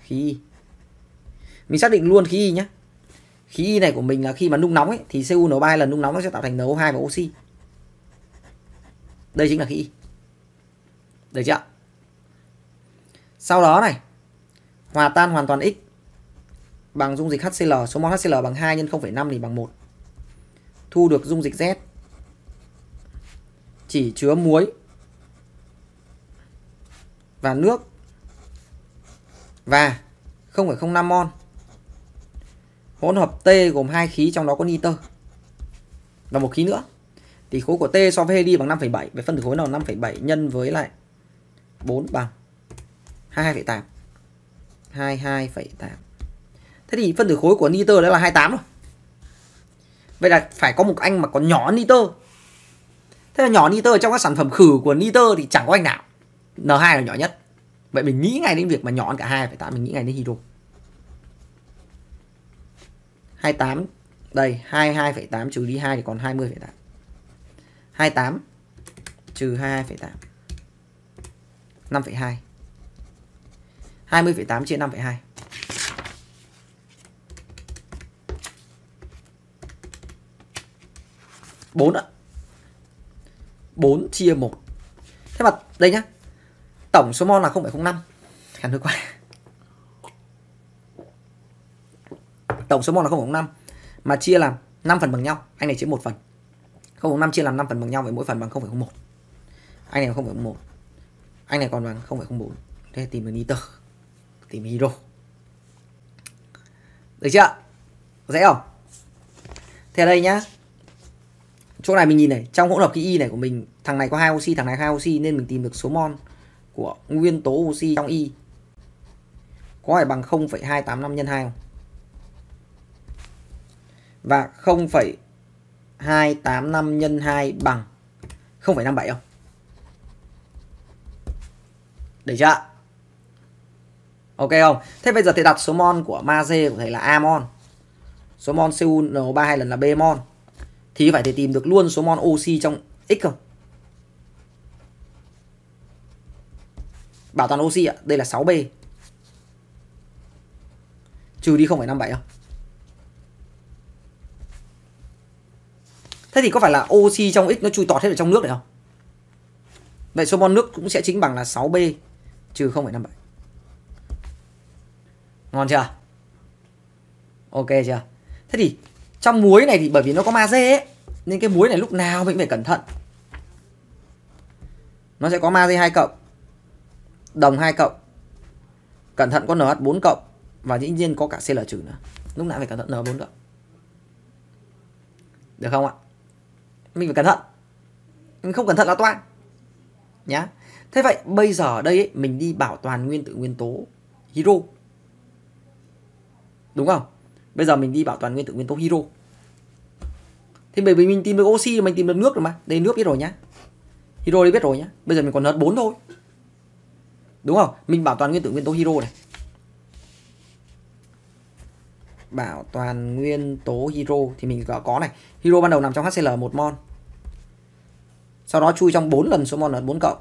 Khí Y. Mình xác định luôn khí Y nhé. Khí Y này của mình là khi mà nung nóng ấy thì CuNO3 hai lần nung nóng nó sẽ tạo thành NO2 và oxy. Đây chính là khí Y. Được chưa ạ? Sau đó này, hòa tan hoàn toàn x bằng dung dịch HCl, số mol HCl bằng 2 nhân 0,5 thì bằng 1. Thu được dung dịch Z chỉ chứa muối và nước và 0,05 mol. Hỗn hợp T gồm hai khí trong đó có nitơ và một khí nữa. Thì khối của T so với heli bằng 5,7, về phân tử khối nào 5,7 nhân với lại 4 bằng 22,8 22,8 Thế thì phân tử khối của nitơ đó là 28 rồi Vậy là phải có một anh mà còn nhỏ nitơ Thế là nhỏ nitơ trong các sản phẩm khử của nitơ thì chẳng có anh nào N2 là nhỏ nhất Vậy mình nghĩ ngay đến việc mà nhỏ cả hai phải tám mình nghĩ ngay đến hydro 28 đây 22,8 trừ đi 2 thì còn 20,8 28 trừ 22,8 5,2 20,8 chia 5,2 4 ạ 4 chia 1 Thế mà đây nhá Tổng số mol là 0,05 Hẳn hơi quá Tổng số mol là 0,05 Mà chia làm 5 phần bằng nhau Anh này chia 1 phần 0,05 chia làm 5 phần bằng nhau Vậy mỗi phần bằng 0,01 Anh này bằng 0,01 Anh này còn bằng 0,04 Thế tìm được nitơ tìm mỉ rồi được chưa dễ không thế đây nhá chỗ này mình nhìn này trong hỗn hợp cái y này của mình thằng này có hai oxy thằng này hai oxy nên mình tìm được số mol của nguyên tố oxy trong y có phải bằng 0,285 nhân 2 không và 0,285 nhân 2 bằng 0,57 không được chưa Ok không? Thế bây giờ thầy đặt số mol của magie của thầy là amon. Số mol CuNO3 hai lần là b mon, Thì phải thầy tìm được luôn số mol oxy trong x không? Bảo toàn oxy ạ, đây là 6B. Trừ đi 0,57 không? Thế thì có phải là oxy trong x nó chui tọt hết ở trong nước này không? Vậy số mol nước cũng sẽ chính bằng là 6B trừ 0,57 ngon chưa ok chưa thế thì trong muối này thì bởi vì nó có magie ấy nên cái muối này lúc nào mình phải cẩn thận nó sẽ có magie hai cộng đồng hai cộng cẩn thận có nh 4 cộng và dĩ nhiên có cả cl trừ nữa lúc nào phải cẩn thận n 4 cộng được không ạ mình phải cẩn thận mình không cẩn thận là toan nhá thế vậy bây giờ ở đây ấy, mình đi bảo toàn nguyên tử nguyên tố hydro đúng không bây giờ mình đi bảo toàn nguyên tử nguyên tố hydro thế bởi vì mình tìm được oxy mình tìm được nước rồi mà đây nước biết rồi nhá hydro đây biết rồi nhá bây giờ mình còn nớt 4 thôi đúng không mình bảo toàn nguyên tử nguyên tố hydro này bảo toàn nguyên tố hydro thì mình có này hydro ban đầu nằm trong HCl một mol sau đó chui trong 4 lần số mol là 4 cộng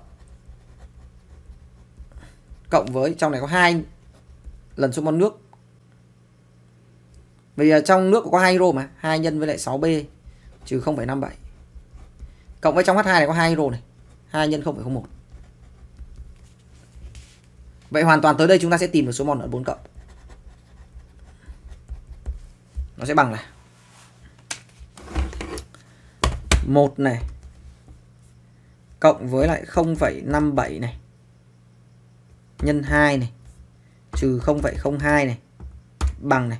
cộng với trong này có hai lần số mol nước vì à, trong nước có hai euro mà hai nhân với lại 6b trừ 0,57 cộng với trong h2 này có hai euro này 2 nhân 0,01 vậy hoàn toàn tới đây chúng ta sẽ tìm được số mol ở 4 cộng nó sẽ bằng là một này cộng với lại 0,57 này nhân 2 này trừ 0,02 này bằng này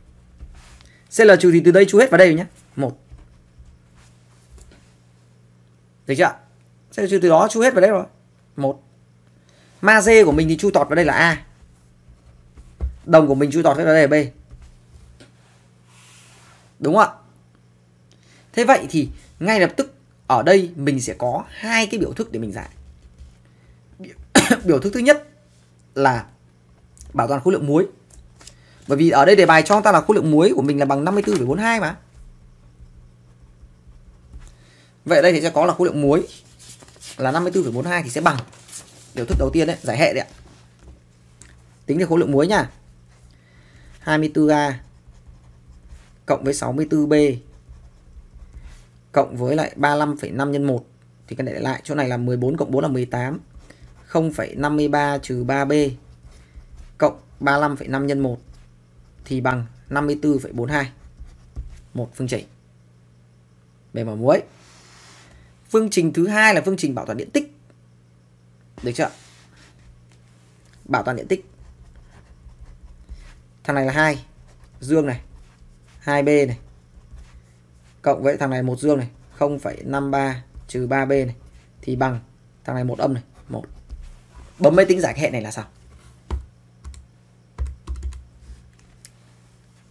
CL trừ thì từ đây chú hết vào đây nhé. 1. Được chưa? CL trừ từ đó chú hết vào đây rồi. 1. Ma D của mình thì chu tọt vào đây là A. Đồng của mình chu tọt hết vào đây là B. Đúng không ạ? Thế vậy thì ngay lập tức ở đây mình sẽ có hai cái biểu thức để mình giải. biểu thức thứ nhất là bảo toàn khối lượng muối bởi vì ở đây đề bài cho ta là khối lượng muối của mình là bằng 54,42 mà. Vậy ở đây thì sẽ có là khối lượng muối là 54,42 thì sẽ bằng điều thức đầu tiên đấy, giải hệ đấy ạ. Tính theo khối lượng muối nha. 24A cộng với 64B cộng với lại 35,5 nhân 1 thì căn lại lại chỗ này là 14 cộng 4 là 18. 0,53 trừ 3B cộng 35,5 nhân 1 thì bằng 54,42 một phương trình bề mở muối phương trình thứ hai là phương trình bảo toàn điện tích được chưa bảo toàn điện tích thằng này là hai dương này 2b này cộng với thằng này một dương này 0,53 trừ 3b này thì bằng thằng này một âm này một bấm máy tính giải hệ này là sao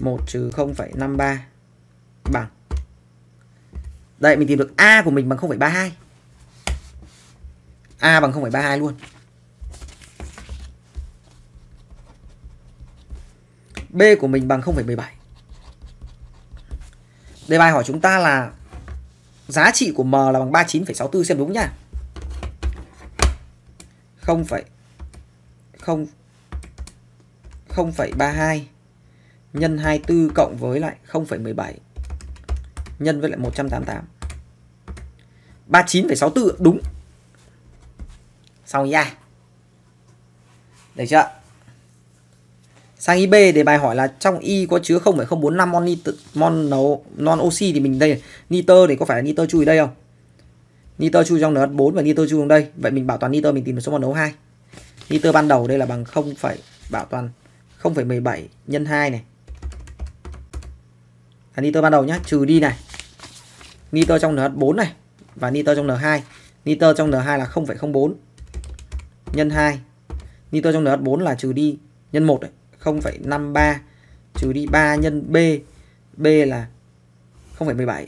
1 trừ 0,53 bằng Đây mình tìm được A của mình bằng 0,32 A bằng 0,32 luôn B của mình bằng 0,17 Đề bài hỏi chúng ta là Giá trị của M là bằng 39,64 xem đúng nha 0, 0, 0,32 nhân 24 cộng với lại 0,17 nhân với lại 188. 39,64 đúng. Xong ra. Được chưa? Sang IB để bài hỏi là trong Y có chứa 0,045 mon nitơ, mon nấu non oxy thì mình đây nitơ thì có phải là nitơ chui đây không? Nitơ chui trong NH4 và nitơ chui trong đây. Vậy mình bảo toàn nitơ mình tìm được số mol nấu 2. Nitơ ban đầu đây là bằng 0, bảo toàn 0,17 nhân 2 này là nitơ ban đầu nhá trừ đi này nitơ trong N4 này và nitơ trong N2 nitơ trong N2 là 0,04 nhân 2 nitơ trong N4 là trừ đi nhân 1 đấy 0,53 trừ đi 3 nhân B B là 0,17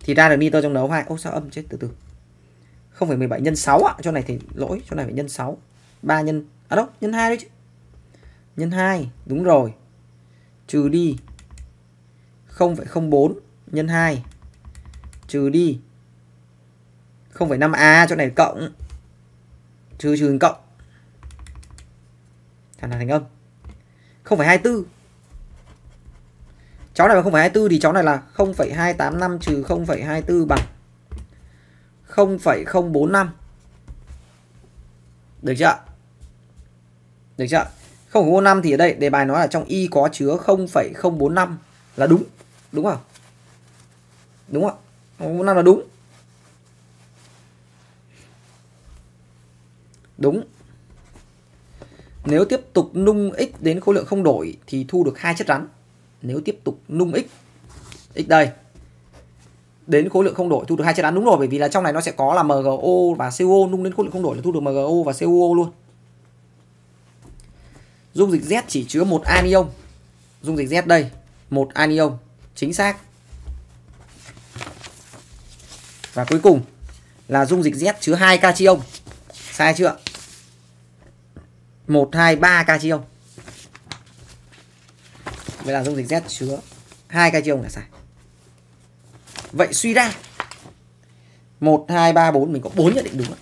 thì ra được nitơ trong N2 ô sao âm chết từ từ 0,17 nhân 6 ạ chỗ này thì lỗi chỗ này phải nhân 6 3 nhân à đâu nhân 2 đấy chứ nhân 2 đúng rồi trừ đi 0,04 nhân 2 trừ đi 0,5A chỗ này cộng trừ trừ cộng thằng nào thành âm 0,24 cháu này là 0,24 thì cháu này là 0,285 trừ 0,24 bằng 0,045 được chưa được chưa không năm thì ở đây đề bài nói là trong y có chứa 0,045 là đúng. Đúng không? Đúng không? năm là đúng. Đúng. Nếu tiếp tục nung x đến khối lượng không đổi thì thu được hai chất rắn. Nếu tiếp tục nung x x đây đến khối lượng không đổi thu được hai chất rắn đúng rồi bởi vì là trong này nó sẽ có là MgO và co nung đến khối lượng không đổi là thu được MgO và co luôn. Dung dịch Z chỉ chứa một anion. Dung dịch Z đây, một anion, chính xác. Và cuối cùng là dung dịch Z chứa hai cation. Sai chưa? 1 2 3 cation. Vậy là dung dịch Z chứa hai cation là sai. Vậy suy ra 1 2 3 4 mình có 4 nhận định đúng ạ.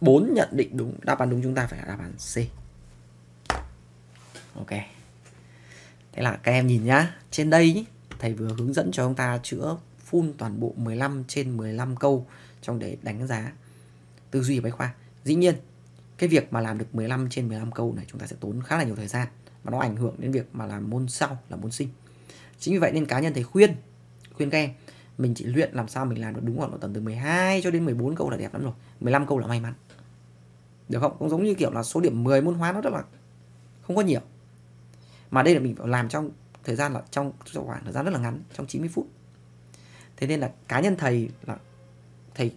4 nhận định đúng, đáp án đúng chúng ta phải là đáp án C ok thế là các em nhìn nhá trên đây thầy vừa hướng dẫn cho chúng ta chữa full toàn bộ 15 trên 15 câu trong để đánh giá tư duy bách khoa dĩ nhiên cái việc mà làm được 15 trên 15 câu này chúng ta sẽ tốn khá là nhiều thời gian và nó ảnh hưởng đến việc mà làm môn sau là môn sinh chính vì vậy nên cá nhân thầy khuyên khuyên các em mình chỉ luyện làm sao mình làm được đúng khoảng độ tầm từ 12 cho đến 14 câu là đẹp lắm rồi 15 câu là may mắn được không cũng giống như kiểu là số điểm 10 môn hóa nó rất là không có nhiều mà đây là mình làm trong thời gian là trong, trong khoảng thời gian rất là ngắn trong 90 phút thế nên là cá nhân thầy là thầy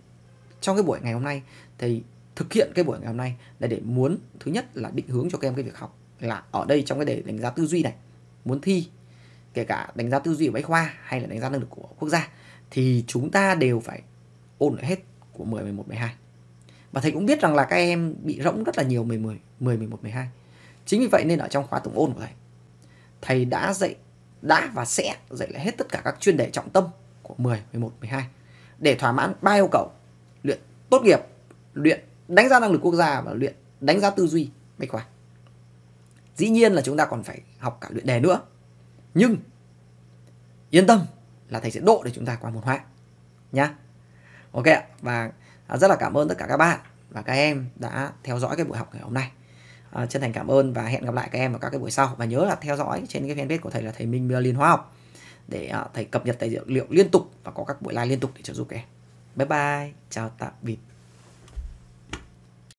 trong cái buổi ngày hôm nay thầy thực hiện cái buổi ngày hôm nay là để muốn thứ nhất là định hướng cho các em cái việc học là ở đây trong cái đề đánh giá tư duy này muốn thi kể cả đánh giá tư duy của bách khoa hay là đánh giá năng lực của quốc gia thì chúng ta đều phải ôn lại hết của 10, 11, 12 và thầy cũng biết rằng là các em bị rỗng rất là nhiều 10, 10, 10 11, 12 chính vì vậy nên ở trong khóa tổng ôn của thầy thầy đã dạy đã và sẽ dạy lại hết tất cả các chuyên đề trọng tâm của 10, 11, 12 để thỏa mãn ba yêu cầu luyện tốt nghiệp, luyện đánh giá năng lực quốc gia và luyện đánh giá tư duy bách khoa. Dĩ nhiên là chúng ta còn phải học cả luyện đề nữa. Nhưng yên tâm là thầy sẽ độ để chúng ta qua môn hóa nhá. Ok ạ và rất là cảm ơn tất cả các bạn và các em đã theo dõi cái buổi học ngày hôm nay. Ờ, chân thành cảm ơn và hẹn gặp lại các em vào các cái buổi sau và nhớ là theo dõi trên cái fanpage của thầy là thầy Minh Liên Hóa học để à, thầy cập nhật tài liệu liên tục và có các buổi live liên tục để trợ giúp các em bye bye chào tạm biệt